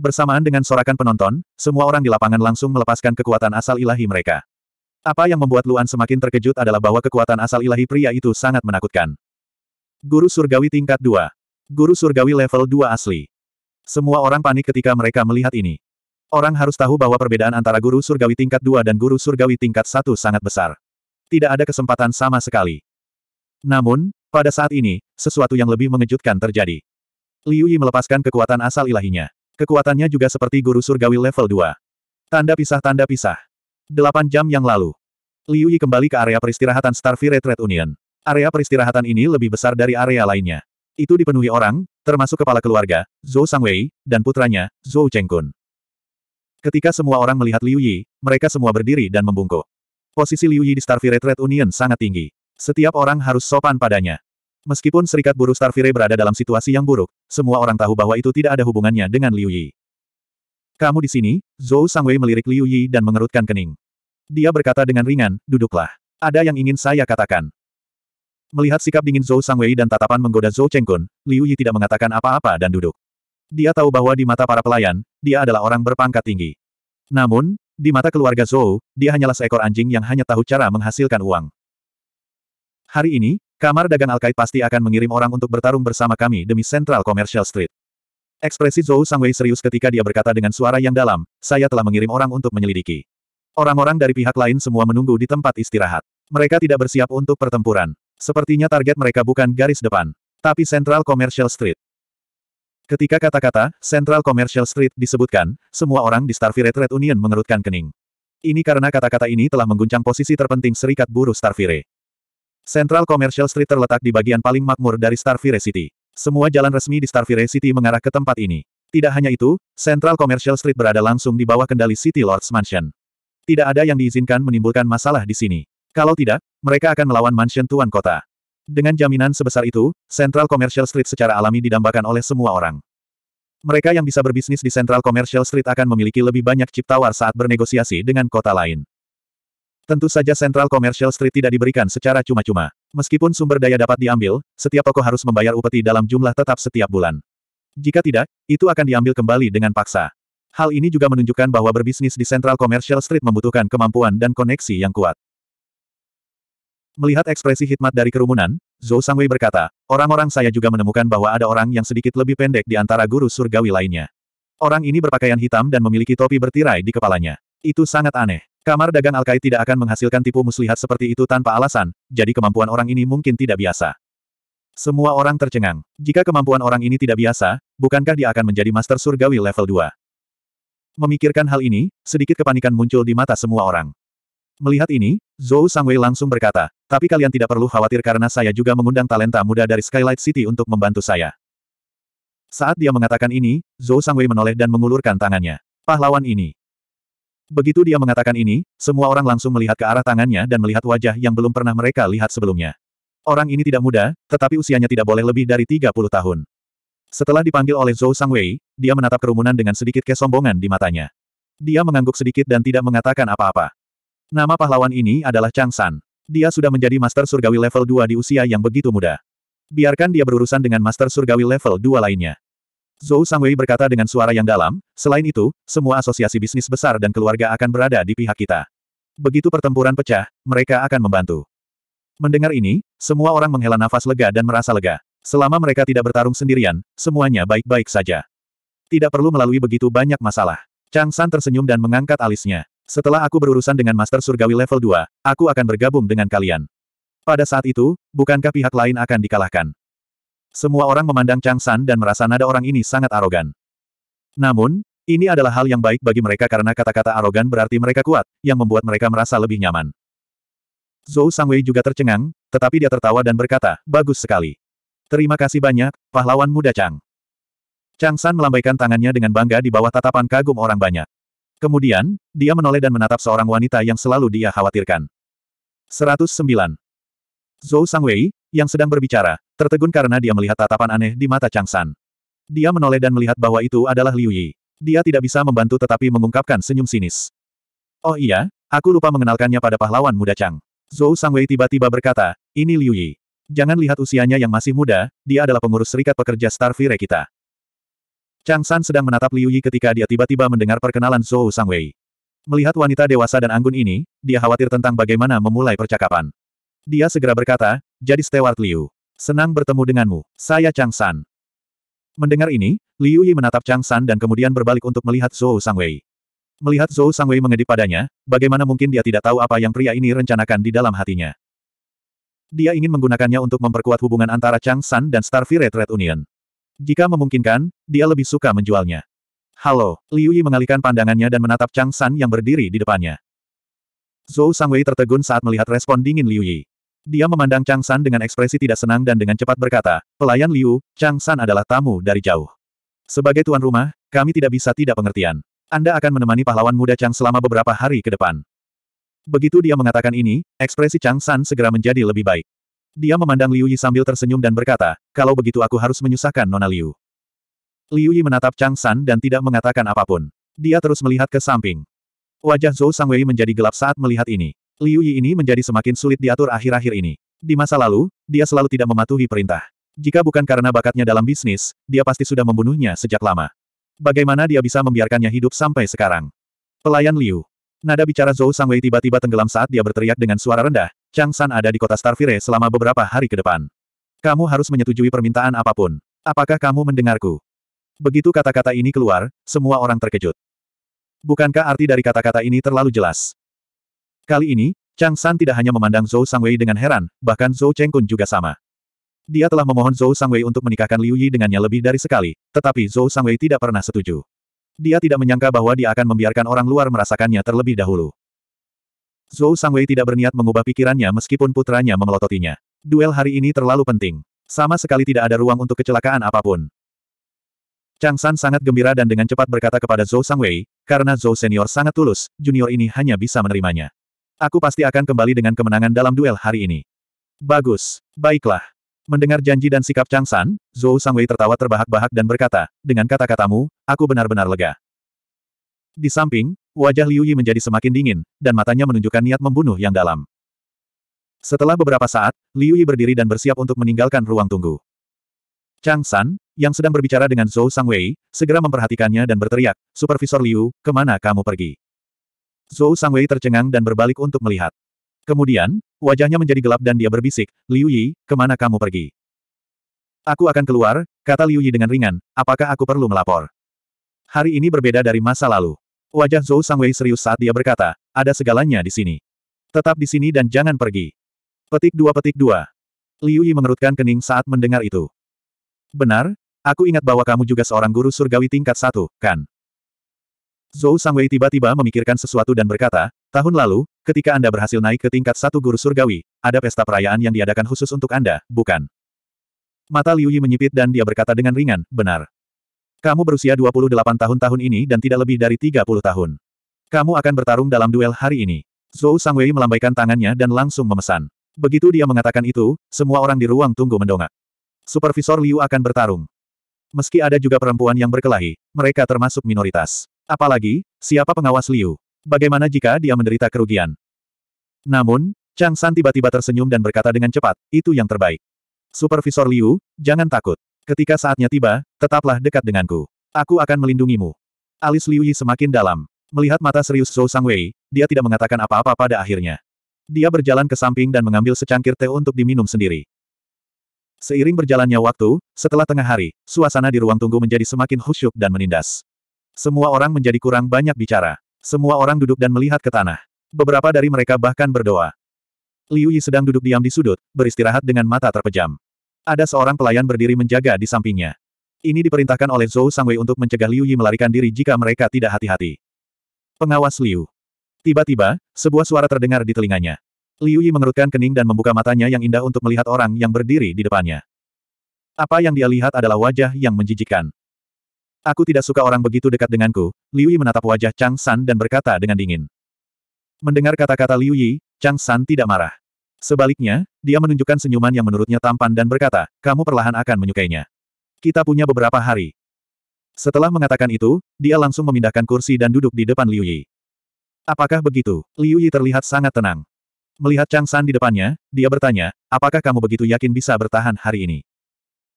Bersamaan dengan sorakan penonton, semua orang di lapangan langsung melepaskan kekuatan asal ilahi mereka. Apa yang membuat Luan semakin terkejut adalah bahwa kekuatan asal ilahi pria itu sangat menakutkan. Guru Surgawi tingkat 2. Guru surgawi level 2 asli. Semua orang panik ketika mereka melihat ini. Orang harus tahu bahwa perbedaan antara guru surgawi tingkat 2 dan guru surgawi tingkat 1 sangat besar. Tidak ada kesempatan sama sekali. Namun, pada saat ini, sesuatu yang lebih mengejutkan terjadi. Liu Yi melepaskan kekuatan asal ilahinya. Kekuatannya juga seperti guru surgawi level 2. Tanda pisah-tanda pisah. Delapan jam yang lalu. Liu Yi kembali ke area peristirahatan Starfire Trade Union. Area peristirahatan ini lebih besar dari area lainnya. Itu dipenuhi orang, termasuk kepala keluarga, Zhou Sangwei, dan putranya, Zhou Chengkun. Ketika semua orang melihat Liu Yi, mereka semua berdiri dan membungkuk. Posisi Liu Yi di Starfire Red Trade Union sangat tinggi. Setiap orang harus sopan padanya. Meskipun serikat buruh Starfire berada dalam situasi yang buruk, semua orang tahu bahwa itu tidak ada hubungannya dengan Liu Yi. Kamu di sini, Zhou Sangwei melirik Liu Yi dan mengerutkan kening. Dia berkata dengan ringan, duduklah. Ada yang ingin saya katakan. Melihat sikap dingin Zhou Sangwei dan tatapan menggoda Zhou Chengkun, Liu Yi tidak mengatakan apa-apa dan duduk. Dia tahu bahwa di mata para pelayan, dia adalah orang berpangkat tinggi. Namun, di mata keluarga Zhou, dia hanyalah seekor anjing yang hanya tahu cara menghasilkan uang. Hari ini, kamar dagang Alkait pasti akan mengirim orang untuk bertarung bersama kami demi Central Commercial Street. Ekspresi Zhou Sangwei serius ketika dia berkata dengan suara yang dalam, saya telah mengirim orang untuk menyelidiki. Orang-orang dari pihak lain semua menunggu di tempat istirahat. Mereka tidak bersiap untuk pertempuran. Sepertinya target mereka bukan garis depan, tapi Central Commercial Street. Ketika kata-kata Central Commercial Street disebutkan, semua orang di Starfire Trade Union mengerutkan kening. Ini karena kata-kata ini telah mengguncang posisi terpenting serikat buruh Starfire. Central Commercial Street terletak di bagian paling makmur dari Starfire City. Semua jalan resmi di Starfire City mengarah ke tempat ini. Tidak hanya itu, Central Commercial Street berada langsung di bawah kendali City Lord's Mansion. Tidak ada yang diizinkan menimbulkan masalah di sini. Kalau tidak, mereka akan melawan mansion tuan kota. Dengan jaminan sebesar itu, Central Commercial Street secara alami didambakan oleh semua orang. Mereka yang bisa berbisnis di Central Commercial Street akan memiliki lebih banyak chip tawar saat bernegosiasi dengan kota lain. Tentu saja Central Commercial Street tidak diberikan secara cuma-cuma. Meskipun sumber daya dapat diambil, setiap toko harus membayar upeti dalam jumlah tetap setiap bulan. Jika tidak, itu akan diambil kembali dengan paksa. Hal ini juga menunjukkan bahwa berbisnis di Central Commercial Street membutuhkan kemampuan dan koneksi yang kuat. Melihat ekspresi hikmat dari kerumunan, Zhou Sangwei berkata, orang-orang saya juga menemukan bahwa ada orang yang sedikit lebih pendek di antara guru surgawi lainnya. Orang ini berpakaian hitam dan memiliki topi bertirai di kepalanya. Itu sangat aneh. Kamar dagang Alkai tidak akan menghasilkan tipu muslihat seperti itu tanpa alasan, jadi kemampuan orang ini mungkin tidak biasa. Semua orang tercengang. Jika kemampuan orang ini tidak biasa, bukankah dia akan menjadi master surgawi level 2? Memikirkan hal ini, sedikit kepanikan muncul di mata semua orang. Melihat ini, Zhou Sangwei langsung berkata, tapi kalian tidak perlu khawatir karena saya juga mengundang talenta muda dari Skylight City untuk membantu saya. Saat dia mengatakan ini, Zhou Sangwei menoleh dan mengulurkan tangannya. Pahlawan ini. Begitu dia mengatakan ini, semua orang langsung melihat ke arah tangannya dan melihat wajah yang belum pernah mereka lihat sebelumnya. Orang ini tidak muda, tetapi usianya tidak boleh lebih dari 30 tahun. Setelah dipanggil oleh Zhou Sangwei, dia menatap kerumunan dengan sedikit kesombongan di matanya. Dia mengangguk sedikit dan tidak mengatakan apa-apa. Nama pahlawan ini adalah Chang San. Dia sudah menjadi Master Surgawi level 2 di usia yang begitu muda. Biarkan dia berurusan dengan Master Surgawi level 2 lainnya. Zhou Sangwei berkata dengan suara yang dalam, selain itu, semua asosiasi bisnis besar dan keluarga akan berada di pihak kita. Begitu pertempuran pecah, mereka akan membantu. Mendengar ini, semua orang menghela nafas lega dan merasa lega. Selama mereka tidak bertarung sendirian, semuanya baik-baik saja. Tidak perlu melalui begitu banyak masalah. Chang San tersenyum dan mengangkat alisnya. Setelah aku berurusan dengan Master Surgawi level 2, aku akan bergabung dengan kalian. Pada saat itu, bukankah pihak lain akan dikalahkan? Semua orang memandang Chang San dan merasa nada orang ini sangat arogan. Namun, ini adalah hal yang baik bagi mereka karena kata-kata arogan berarti mereka kuat, yang membuat mereka merasa lebih nyaman. Zhou Sangwei juga tercengang, tetapi dia tertawa dan berkata, bagus sekali. Terima kasih banyak, pahlawan muda Chang. Chang San melambaikan tangannya dengan bangga di bawah tatapan kagum orang banyak. Kemudian, dia menoleh dan menatap seorang wanita yang selalu dia khawatirkan. 109. Zhou Sangwei, yang sedang berbicara, tertegun karena dia melihat tatapan aneh di mata Chang San. Dia menoleh dan melihat bahwa itu adalah Liu Yi. Dia tidak bisa membantu tetapi mengungkapkan senyum sinis. Oh iya, aku lupa mengenalkannya pada pahlawan muda Chang. Zhou Sangwei tiba-tiba berkata, ini Liu Yi. Jangan lihat usianya yang masih muda, dia adalah pengurus serikat pekerja Star Vire kita. Chang San sedang menatap Liu Yi ketika dia tiba-tiba mendengar perkenalan Zhou Wei. Melihat wanita dewasa dan anggun ini, dia khawatir tentang bagaimana memulai percakapan. Dia segera berkata, jadi Stewart Liu. Senang bertemu denganmu, saya Chang San. Mendengar ini, Liu Yi menatap Chang San dan kemudian berbalik untuk melihat Zhou Wei. Melihat Zhou Wei mengedip padanya, bagaimana mungkin dia tidak tahu apa yang pria ini rencanakan di dalam hatinya. Dia ingin menggunakannya untuk memperkuat hubungan antara Chang San dan Starfire Red Union. Jika memungkinkan, dia lebih suka menjualnya. Halo, Liu Yi mengalihkan pandangannya dan menatap Chang San yang berdiri di depannya. Zhou Sangwei tertegun saat melihat respon dingin Liu Yi. Dia memandang Chang San dengan ekspresi tidak senang dan dengan cepat berkata, Pelayan Liu, Chang San adalah tamu dari jauh. Sebagai tuan rumah, kami tidak bisa tidak pengertian. Anda akan menemani pahlawan muda Chang selama beberapa hari ke depan. Begitu dia mengatakan ini, ekspresi Chang San segera menjadi lebih baik. Dia memandang Liu Yi sambil tersenyum dan berkata, kalau begitu aku harus menyusahkan Nona Liu. Liu Yi menatap Chang San dan tidak mengatakan apapun. Dia terus melihat ke samping. Wajah Zhou Sangwei menjadi gelap saat melihat ini. Liu Yi ini menjadi semakin sulit diatur akhir-akhir ini. Di masa lalu, dia selalu tidak mematuhi perintah. Jika bukan karena bakatnya dalam bisnis, dia pasti sudah membunuhnya sejak lama. Bagaimana dia bisa membiarkannya hidup sampai sekarang? Pelayan Liu. Nada bicara Zhou Sangwei tiba-tiba tenggelam saat dia berteriak dengan suara rendah, Chang San ada di kota Starfire selama beberapa hari ke depan. Kamu harus menyetujui permintaan apapun. Apakah kamu mendengarku? Begitu kata-kata ini keluar, semua orang terkejut. Bukankah arti dari kata-kata ini terlalu jelas? Kali ini, Chang San tidak hanya memandang Zhou Sangwei dengan heran, bahkan Zhou Cheng Kun juga sama. Dia telah memohon Zhou Sangwei untuk menikahkan Liu Yi dengannya lebih dari sekali, tetapi Zhou Sangwei tidak pernah setuju. Dia tidak menyangka bahwa dia akan membiarkan orang luar merasakannya terlebih dahulu. Zhou Sangwei tidak berniat mengubah pikirannya meskipun putranya memelototinya. Duel hari ini terlalu penting. Sama sekali tidak ada ruang untuk kecelakaan apapun. Chang San sangat gembira dan dengan cepat berkata kepada Zhou Sangwei, karena Zhou senior sangat tulus, junior ini hanya bisa menerimanya. Aku pasti akan kembali dengan kemenangan dalam duel hari ini. Bagus. Baiklah. Mendengar janji dan sikap Chang San, Zhou Sangwei tertawa terbahak-bahak dan berkata, dengan kata-katamu, aku benar-benar lega. Di samping, Wajah Liu Yi menjadi semakin dingin, dan matanya menunjukkan niat membunuh yang dalam. Setelah beberapa saat, Liu Yi berdiri dan bersiap untuk meninggalkan ruang tunggu. Chang San, yang sedang berbicara dengan Zhou Sangwei, segera memperhatikannya dan berteriak, Supervisor Liu, kemana kamu pergi? Zhou Sangwei tercengang dan berbalik untuk melihat. Kemudian, wajahnya menjadi gelap dan dia berbisik, Liu Yi, kemana kamu pergi? Aku akan keluar, kata Liu Yi dengan ringan, apakah aku perlu melapor? Hari ini berbeda dari masa lalu. Wajah Zhou Sangwei serius saat dia berkata, ada segalanya di sini. Tetap di sini dan jangan pergi. Petik dua petik dua. Liu Yi mengerutkan kening saat mendengar itu. Benar, aku ingat bahwa kamu juga seorang guru surgawi tingkat satu, kan? Zhou Sangwei tiba-tiba memikirkan sesuatu dan berkata, tahun lalu, ketika Anda berhasil naik ke tingkat satu guru surgawi, ada pesta perayaan yang diadakan khusus untuk Anda, bukan? Mata Liu Yi menyipit dan dia berkata dengan ringan, benar. Kamu berusia 28 tahun tahun ini dan tidak lebih dari 30 tahun. Kamu akan bertarung dalam duel hari ini. Zhou Sangwei melambaikan tangannya dan langsung memesan. Begitu dia mengatakan itu, semua orang di ruang tunggu mendongak. Supervisor Liu akan bertarung. Meski ada juga perempuan yang berkelahi, mereka termasuk minoritas. Apalagi, siapa pengawas Liu? Bagaimana jika dia menderita kerugian? Namun, Chang San tiba-tiba tersenyum dan berkata dengan cepat, itu yang terbaik. Supervisor Liu, jangan takut. Ketika saatnya tiba, tetaplah dekat denganku. Aku akan melindungimu. Alis Liu Yi semakin dalam. Melihat mata serius Zhou Sangwei, dia tidak mengatakan apa-apa pada akhirnya. Dia berjalan ke samping dan mengambil secangkir teh untuk diminum sendiri. Seiring berjalannya waktu, setelah tengah hari, suasana di ruang tunggu menjadi semakin khusyuk dan menindas. Semua orang menjadi kurang banyak bicara. Semua orang duduk dan melihat ke tanah. Beberapa dari mereka bahkan berdoa. Liu Yi sedang duduk diam di sudut, beristirahat dengan mata terpejam. Ada seorang pelayan berdiri menjaga di sampingnya. Ini diperintahkan oleh Zhou Sangwei untuk mencegah Liu Yi melarikan diri jika mereka tidak hati-hati. Pengawas Liu. Tiba-tiba, sebuah suara terdengar di telinganya. Liu Yi mengerutkan kening dan membuka matanya yang indah untuk melihat orang yang berdiri di depannya. Apa yang dia lihat adalah wajah yang menjijikkan. Aku tidak suka orang begitu dekat denganku, Liu Yi menatap wajah Chang San dan berkata dengan dingin. Mendengar kata-kata Liu Yi, Chang San tidak marah. Sebaliknya, dia menunjukkan senyuman yang menurutnya tampan dan berkata, kamu perlahan akan menyukainya. Kita punya beberapa hari. Setelah mengatakan itu, dia langsung memindahkan kursi dan duduk di depan Liu Yi. Apakah begitu? Liu Yi terlihat sangat tenang. Melihat Chang San di depannya, dia bertanya, apakah kamu begitu yakin bisa bertahan hari ini?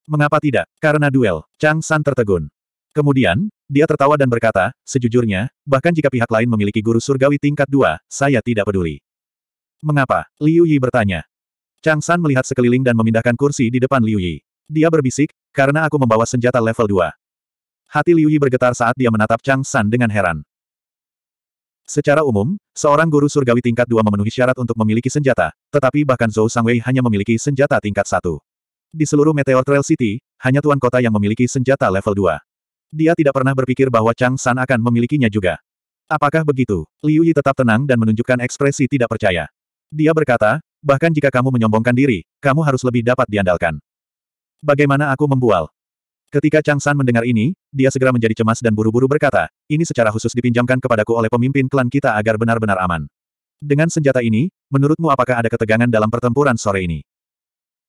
Mengapa tidak? Karena duel, Chang San tertegun. Kemudian, dia tertawa dan berkata, sejujurnya, bahkan jika pihak lain memiliki guru surgawi tingkat dua, saya tidak peduli. Mengapa? Liu Yi bertanya. Chang San melihat sekeliling dan memindahkan kursi di depan Liu Yi. Dia berbisik, karena aku membawa senjata level 2. Hati Liu Yi bergetar saat dia menatap Chang San dengan heran. Secara umum, seorang guru surgawi tingkat 2 memenuhi syarat untuk memiliki senjata, tetapi bahkan Zhou Sangwei hanya memiliki senjata tingkat 1. Di seluruh Meteor Trail City, hanya tuan kota yang memiliki senjata level 2. Dia tidak pernah berpikir bahwa Chang San akan memilikinya juga. Apakah begitu? Liu Yi tetap tenang dan menunjukkan ekspresi tidak percaya. Dia berkata, bahkan jika kamu menyombongkan diri, kamu harus lebih dapat diandalkan. Bagaimana aku membual? Ketika Chang San mendengar ini, dia segera menjadi cemas dan buru-buru berkata, ini secara khusus dipinjamkan kepadaku oleh pemimpin klan kita agar benar-benar aman. Dengan senjata ini, menurutmu apakah ada ketegangan dalam pertempuran sore ini?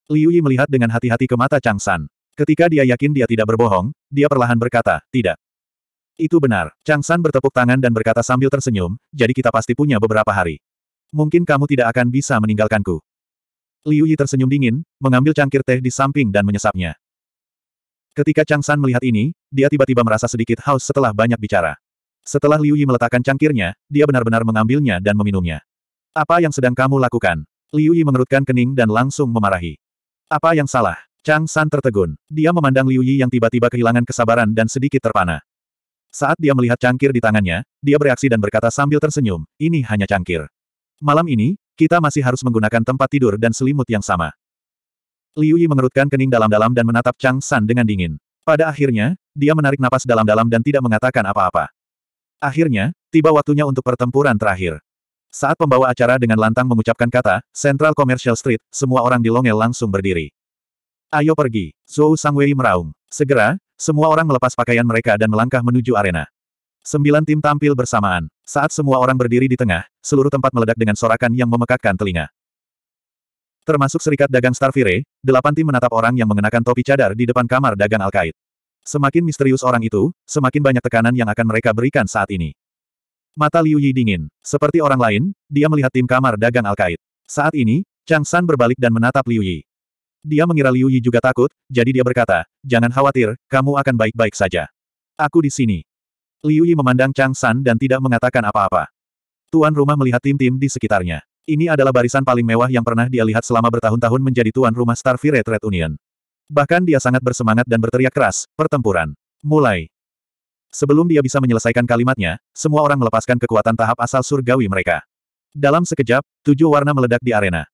Liu Yi melihat dengan hati-hati ke mata Chang San. Ketika dia yakin dia tidak berbohong, dia perlahan berkata, tidak. Itu benar, Chang San bertepuk tangan dan berkata sambil tersenyum, jadi kita pasti punya beberapa hari. Mungkin kamu tidak akan bisa meninggalkanku. Liu Yi tersenyum dingin, mengambil cangkir teh di samping dan menyesapnya. Ketika Chang San melihat ini, dia tiba-tiba merasa sedikit haus setelah banyak bicara. Setelah Liu Yi meletakkan cangkirnya, dia benar-benar mengambilnya dan meminumnya. Apa yang sedang kamu lakukan? Liu Yi mengerutkan kening dan langsung memarahi. Apa yang salah? Chang San tertegun. Dia memandang Liu Yi yang tiba-tiba kehilangan kesabaran dan sedikit terpana. Saat dia melihat cangkir di tangannya, dia bereaksi dan berkata sambil tersenyum, ini hanya cangkir. Malam ini, kita masih harus menggunakan tempat tidur dan selimut yang sama. Liu Yi mengerutkan kening dalam-dalam dan menatap Chang San dengan dingin. Pada akhirnya, dia menarik napas dalam-dalam dan tidak mengatakan apa-apa. Akhirnya, tiba waktunya untuk pertempuran terakhir. Saat pembawa acara dengan lantang mengucapkan kata, Central Commercial Street, semua orang di Longel langsung berdiri. Ayo pergi, Zhou Sangwei meraung. Segera, semua orang melepas pakaian mereka dan melangkah menuju arena. Sembilan tim tampil bersamaan. Saat semua orang berdiri di tengah, seluruh tempat meledak dengan sorakan yang memekakkan telinga. Termasuk Serikat Dagang Starfire, delapan tim menatap orang yang mengenakan topi cadar di depan kamar dagang Al-Qaid. Semakin misterius orang itu, semakin banyak tekanan yang akan mereka berikan saat ini. Mata Liu Yi dingin. Seperti orang lain, dia melihat tim kamar dagang Al-Qaid. Saat ini, Chang San berbalik dan menatap Liu Yi. Dia mengira Liu Yi juga takut, jadi dia berkata, Jangan khawatir, kamu akan baik-baik saja. Aku di sini. Liu Yi memandang Chang San dan tidak mengatakan apa-apa. Tuan rumah melihat tim-tim di sekitarnya. Ini adalah barisan paling mewah yang pernah dia lihat selama bertahun-tahun menjadi tuan rumah Starfire Red Union. Bahkan dia sangat bersemangat dan berteriak keras, pertempuran. Mulai. Sebelum dia bisa menyelesaikan kalimatnya, semua orang melepaskan kekuatan tahap asal surgawi mereka. Dalam sekejap, tujuh warna meledak di arena.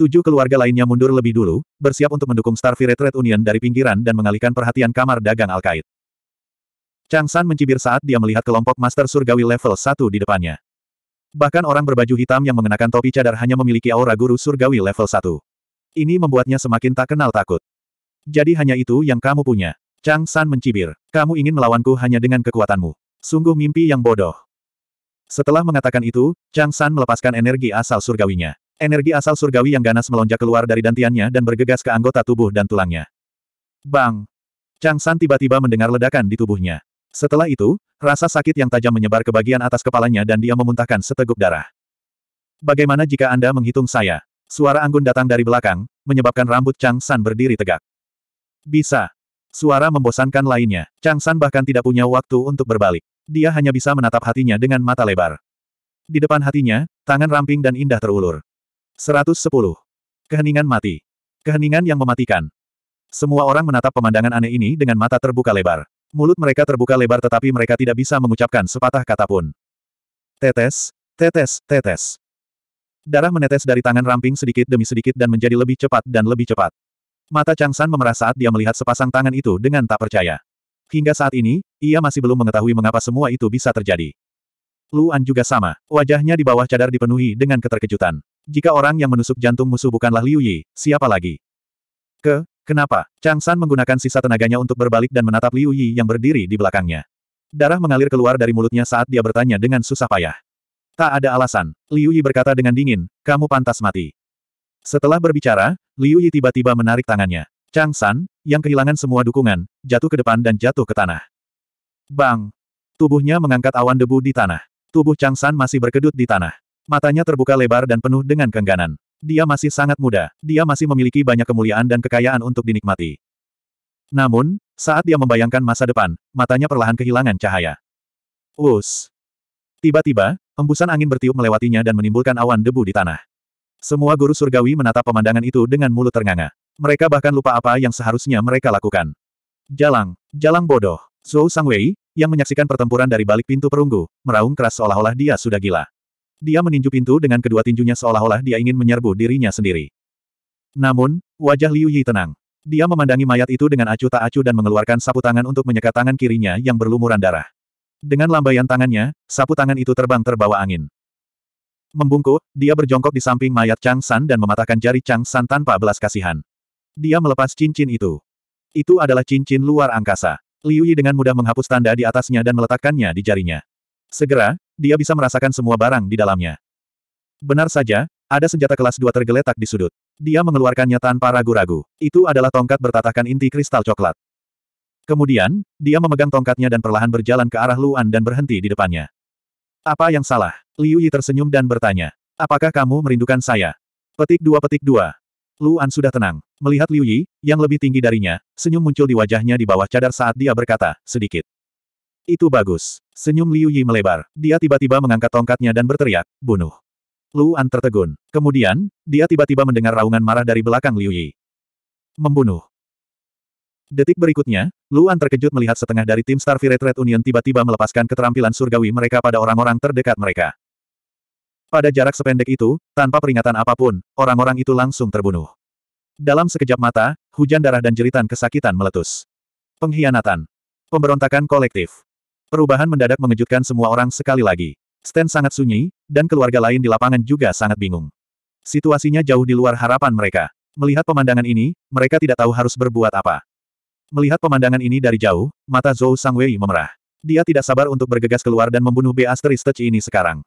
Tujuh keluarga lainnya mundur lebih dulu, bersiap untuk mendukung Starfire Red Union dari pinggiran dan mengalihkan perhatian kamar dagang al Alkait. Chang San mencibir saat dia melihat kelompok Master Surgawi level 1 di depannya. Bahkan orang berbaju hitam yang mengenakan topi cadar hanya memiliki aura guru Surgawi level 1. Ini membuatnya semakin tak kenal takut. Jadi hanya itu yang kamu punya. Chang San mencibir. Kamu ingin melawanku hanya dengan kekuatanmu. Sungguh mimpi yang bodoh. Setelah mengatakan itu, Chang San melepaskan energi asal surgawinya. Energi asal surgawi yang ganas melonjak keluar dari dantiannya dan bergegas ke anggota tubuh dan tulangnya. Bang! Chang San tiba-tiba mendengar ledakan di tubuhnya. Setelah itu, rasa sakit yang tajam menyebar ke bagian atas kepalanya dan dia memuntahkan seteguk darah. Bagaimana jika Anda menghitung saya? Suara anggun datang dari belakang, menyebabkan rambut Chang San berdiri tegak. Bisa. Suara membosankan lainnya. Chang San bahkan tidak punya waktu untuk berbalik. Dia hanya bisa menatap hatinya dengan mata lebar. Di depan hatinya, tangan ramping dan indah terulur. 110. Keheningan mati. Keheningan yang mematikan. Semua orang menatap pemandangan aneh ini dengan mata terbuka lebar. Mulut mereka terbuka lebar tetapi mereka tidak bisa mengucapkan sepatah kata pun. Tetes, tetes, tetes. Darah menetes dari tangan ramping sedikit demi sedikit dan menjadi lebih cepat dan lebih cepat. Mata Chang San memerah saat dia melihat sepasang tangan itu dengan tak percaya. Hingga saat ini, ia masih belum mengetahui mengapa semua itu bisa terjadi. Luan juga sama, wajahnya di bawah cadar dipenuhi dengan keterkejutan. Jika orang yang menusuk jantung musuh bukanlah Liu Yi, siapa lagi? Ke, Kenapa? Chang San menggunakan sisa tenaganya untuk berbalik dan menatap Liu Yi yang berdiri di belakangnya. Darah mengalir keluar dari mulutnya saat dia bertanya dengan susah payah. Tak ada alasan, Liu Yi berkata dengan dingin, kamu pantas mati. Setelah berbicara, Liu Yi tiba-tiba menarik tangannya. Chang San, yang kehilangan semua dukungan, jatuh ke depan dan jatuh ke tanah. Bang! Tubuhnya mengangkat awan debu di tanah. Tubuh Chang San masih berkedut di tanah. Matanya terbuka lebar dan penuh dengan kengganan. Dia masih sangat muda, dia masih memiliki banyak kemuliaan dan kekayaan untuk dinikmati. Namun, saat dia membayangkan masa depan, matanya perlahan kehilangan cahaya. Us. Tiba-tiba, embusan angin bertiup melewatinya dan menimbulkan awan debu di tanah. Semua guru surgawi menatap pemandangan itu dengan mulut ternganga. Mereka bahkan lupa apa yang seharusnya mereka lakukan. Jalang, jalang bodoh. Zhou Sangwei, yang menyaksikan pertempuran dari balik pintu perunggu, meraung keras seolah-olah dia sudah gila. Dia meninju pintu dengan kedua tinjunya seolah-olah dia ingin menyerbu dirinya sendiri. Namun, wajah Liu Yi tenang. Dia memandangi mayat itu dengan acuh tak acuh dan mengeluarkan sapu tangan untuk menyekat tangan kirinya yang berlumuran darah. Dengan lambaian tangannya, sapu tangan itu terbang terbawa angin. Membungkuk, dia berjongkok di samping mayat Chang San dan mematahkan jari Chang San tanpa belas kasihan. Dia melepas cincin itu. Itu adalah cincin luar angkasa. Liu Yi dengan mudah menghapus tanda di atasnya dan meletakkannya di jarinya. Segera, dia bisa merasakan semua barang di dalamnya. Benar saja, ada senjata kelas 2 tergeletak di sudut. Dia mengeluarkannya tanpa ragu-ragu. Itu adalah tongkat bertatakan inti kristal coklat. Kemudian, dia memegang tongkatnya dan perlahan berjalan ke arah Luan dan berhenti di depannya. Apa yang salah? Liu Yi tersenyum dan bertanya. Apakah kamu merindukan saya? Petik dua petik dua. Luan sudah tenang. Melihat Liu Yi, yang lebih tinggi darinya, senyum muncul di wajahnya di bawah cadar saat dia berkata, sedikit. Itu bagus. Senyum Liu Yi melebar. Dia tiba-tiba mengangkat tongkatnya dan berteriak, bunuh. Luan tertegun. Kemudian, dia tiba-tiba mendengar raungan marah dari belakang Liu Yi. Membunuh. Detik berikutnya, Luan terkejut melihat setengah dari tim Starfire Red Union tiba-tiba melepaskan keterampilan surgawi mereka pada orang-orang terdekat mereka. Pada jarak sependek itu, tanpa peringatan apapun, orang-orang itu langsung terbunuh. Dalam sekejap mata, hujan darah dan jeritan kesakitan meletus. Pengkhianatan. Pemberontakan kolektif. Perubahan mendadak mengejutkan semua orang sekali lagi. Stan sangat sunyi, dan keluarga lain di lapangan juga sangat bingung. Situasinya jauh di luar harapan mereka. Melihat pemandangan ini, mereka tidak tahu harus berbuat apa. Melihat pemandangan ini dari jauh, mata Zhou Sangwei memerah. Dia tidak sabar untuk bergegas keluar dan membunuh B. Asteris ini sekarang.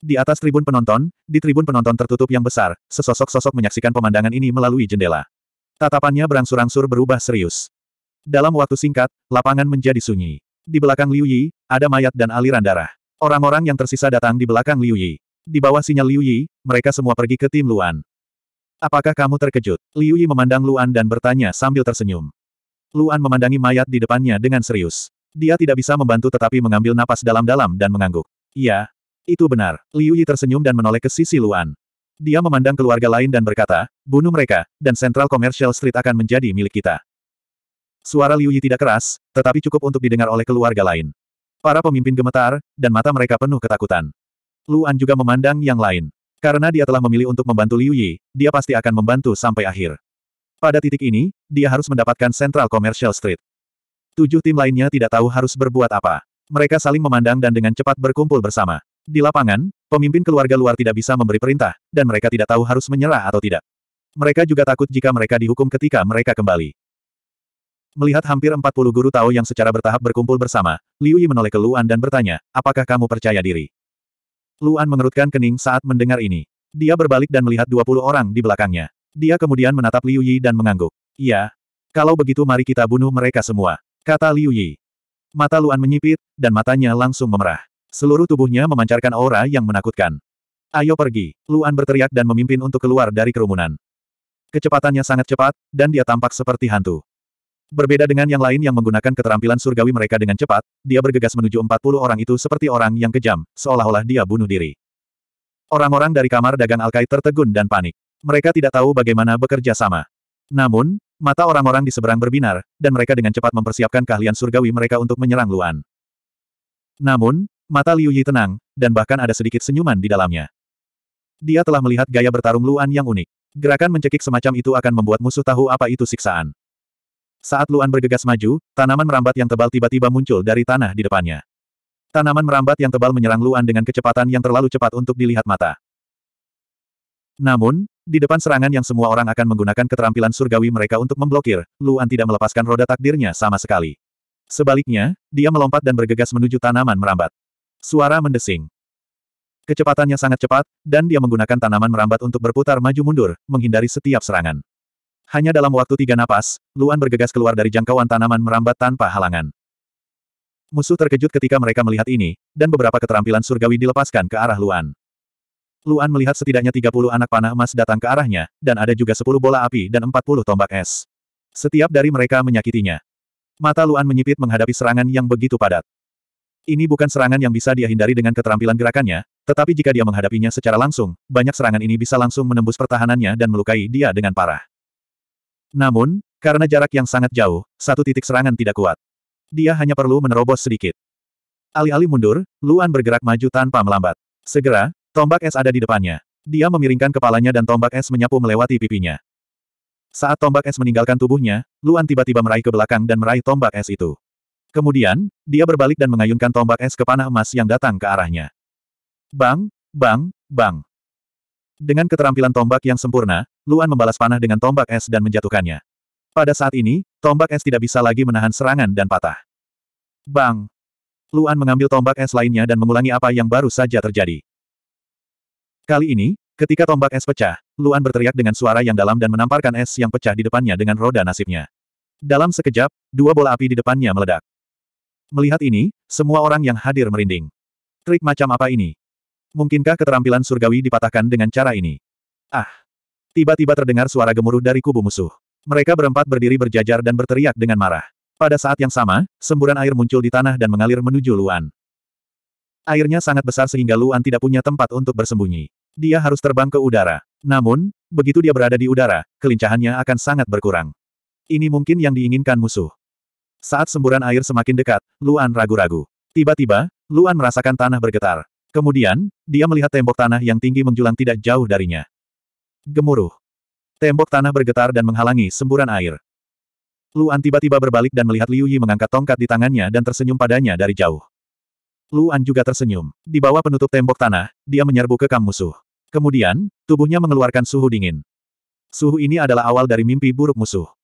Di atas tribun penonton, di tribun penonton tertutup yang besar, sesosok-sosok menyaksikan pemandangan ini melalui jendela. Tatapannya berangsur-angsur berubah serius. Dalam waktu singkat, lapangan menjadi sunyi. Di belakang Liu Yi, ada mayat dan aliran darah. Orang-orang yang tersisa datang di belakang Liu Yi. Di bawah sinyal Liu Yi, mereka semua pergi ke tim Luan. Apakah kamu terkejut? Liu Yi memandang Luan dan bertanya sambil tersenyum. Luan memandangi mayat di depannya dengan serius. Dia tidak bisa membantu tetapi mengambil napas dalam-dalam dan mengangguk. Iya, itu benar. Liu Yi tersenyum dan menoleh ke sisi Luan. Dia memandang keluarga lain dan berkata, bunuh mereka, dan Central Commercial Street akan menjadi milik kita. Suara Liu Yi tidak keras, tetapi cukup untuk didengar oleh keluarga lain. Para pemimpin gemetar, dan mata mereka penuh ketakutan. Luan juga memandang yang lain. Karena dia telah memilih untuk membantu Liu Yi, dia pasti akan membantu sampai akhir. Pada titik ini, dia harus mendapatkan Central Commercial Street. Tujuh tim lainnya tidak tahu harus berbuat apa. Mereka saling memandang dan dengan cepat berkumpul bersama. Di lapangan, pemimpin keluarga luar tidak bisa memberi perintah, dan mereka tidak tahu harus menyerah atau tidak. Mereka juga takut jika mereka dihukum ketika mereka kembali. Melihat hampir 40 guru Tao yang secara bertahap berkumpul bersama, Liu Yi menoleh ke Luan dan bertanya, apakah kamu percaya diri? Luan mengerutkan kening saat mendengar ini. Dia berbalik dan melihat 20 orang di belakangnya. Dia kemudian menatap Liu Yi dan mengangguk. Iya. Kalau begitu mari kita bunuh mereka semua. Kata Liu Yi. Mata Luan menyipit, dan matanya langsung memerah. Seluruh tubuhnya memancarkan aura yang menakutkan. Ayo pergi. Luan berteriak dan memimpin untuk keluar dari kerumunan. Kecepatannya sangat cepat, dan dia tampak seperti hantu. Berbeda dengan yang lain yang menggunakan keterampilan surgawi mereka dengan cepat, dia bergegas menuju 40 orang itu seperti orang yang kejam, seolah-olah dia bunuh diri. Orang-orang dari kamar dagang Alkai tertegun dan panik. Mereka tidak tahu bagaimana bekerja sama. Namun, mata orang-orang di seberang berbinar, dan mereka dengan cepat mempersiapkan keahlian surgawi mereka untuk menyerang Luan. Namun, mata Liu Yi tenang, dan bahkan ada sedikit senyuman di dalamnya. Dia telah melihat gaya bertarung Luan yang unik. Gerakan mencekik semacam itu akan membuat musuh tahu apa itu siksaan. Saat Luan bergegas maju, tanaman merambat yang tebal tiba-tiba muncul dari tanah di depannya. Tanaman merambat yang tebal menyerang Luan dengan kecepatan yang terlalu cepat untuk dilihat mata. Namun, di depan serangan yang semua orang akan menggunakan keterampilan surgawi mereka untuk memblokir, Luan tidak melepaskan roda takdirnya sama sekali. Sebaliknya, dia melompat dan bergegas menuju tanaman merambat. Suara mendesing. Kecepatannya sangat cepat, dan dia menggunakan tanaman merambat untuk berputar maju mundur, menghindari setiap serangan. Hanya dalam waktu tiga napas, Luan bergegas keluar dari jangkauan tanaman merambat tanpa halangan. Musuh terkejut ketika mereka melihat ini, dan beberapa keterampilan surgawi dilepaskan ke arah Luan. Luan melihat setidaknya 30 anak panah emas datang ke arahnya, dan ada juga 10 bola api dan 40 tombak es. Setiap dari mereka menyakitinya. Mata Luan menyipit menghadapi serangan yang begitu padat. Ini bukan serangan yang bisa dia hindari dengan keterampilan gerakannya, tetapi jika dia menghadapinya secara langsung, banyak serangan ini bisa langsung menembus pertahanannya dan melukai dia dengan parah. Namun, karena jarak yang sangat jauh, satu titik serangan tidak kuat. Dia hanya perlu menerobos sedikit. Alih-alih mundur, Luan bergerak maju tanpa melambat. Segera, tombak es ada di depannya. Dia memiringkan kepalanya dan tombak es menyapu melewati pipinya. Saat tombak es meninggalkan tubuhnya, Luan tiba-tiba meraih ke belakang dan meraih tombak es itu. Kemudian, dia berbalik dan mengayunkan tombak es ke panah emas yang datang ke arahnya. Bang, bang, bang. Dengan keterampilan tombak yang sempurna, Luan membalas panah dengan tombak es dan menjatuhkannya. Pada saat ini, tombak es tidak bisa lagi menahan serangan dan patah. Bang! Luan mengambil tombak es lainnya dan mengulangi apa yang baru saja terjadi. Kali ini, ketika tombak es pecah, Luan berteriak dengan suara yang dalam dan menamparkan es yang pecah di depannya dengan roda nasibnya. Dalam sekejap, dua bola api di depannya meledak. Melihat ini, semua orang yang hadir merinding. Trik macam apa ini? Mungkinkah keterampilan surgawi dipatahkan dengan cara ini? Ah! Tiba-tiba terdengar suara gemuruh dari kubu musuh. Mereka berempat berdiri berjajar dan berteriak dengan marah. Pada saat yang sama, semburan air muncul di tanah dan mengalir menuju Luan. Airnya sangat besar sehingga Luan tidak punya tempat untuk bersembunyi. Dia harus terbang ke udara. Namun, begitu dia berada di udara, kelincahannya akan sangat berkurang. Ini mungkin yang diinginkan musuh. Saat semburan air semakin dekat, Luan ragu-ragu. Tiba-tiba, Luan merasakan tanah bergetar. Kemudian, dia melihat tembok tanah yang tinggi menjulang tidak jauh darinya. Gemuruh. Tembok tanah bergetar dan menghalangi semburan air. Luan tiba-tiba berbalik dan melihat Liu Yi mengangkat tongkat di tangannya dan tersenyum padanya dari jauh. Luan juga tersenyum. Di bawah penutup tembok tanah, dia menyerbu ke Kam musuh. Kemudian, tubuhnya mengeluarkan suhu dingin. Suhu ini adalah awal dari mimpi buruk musuh.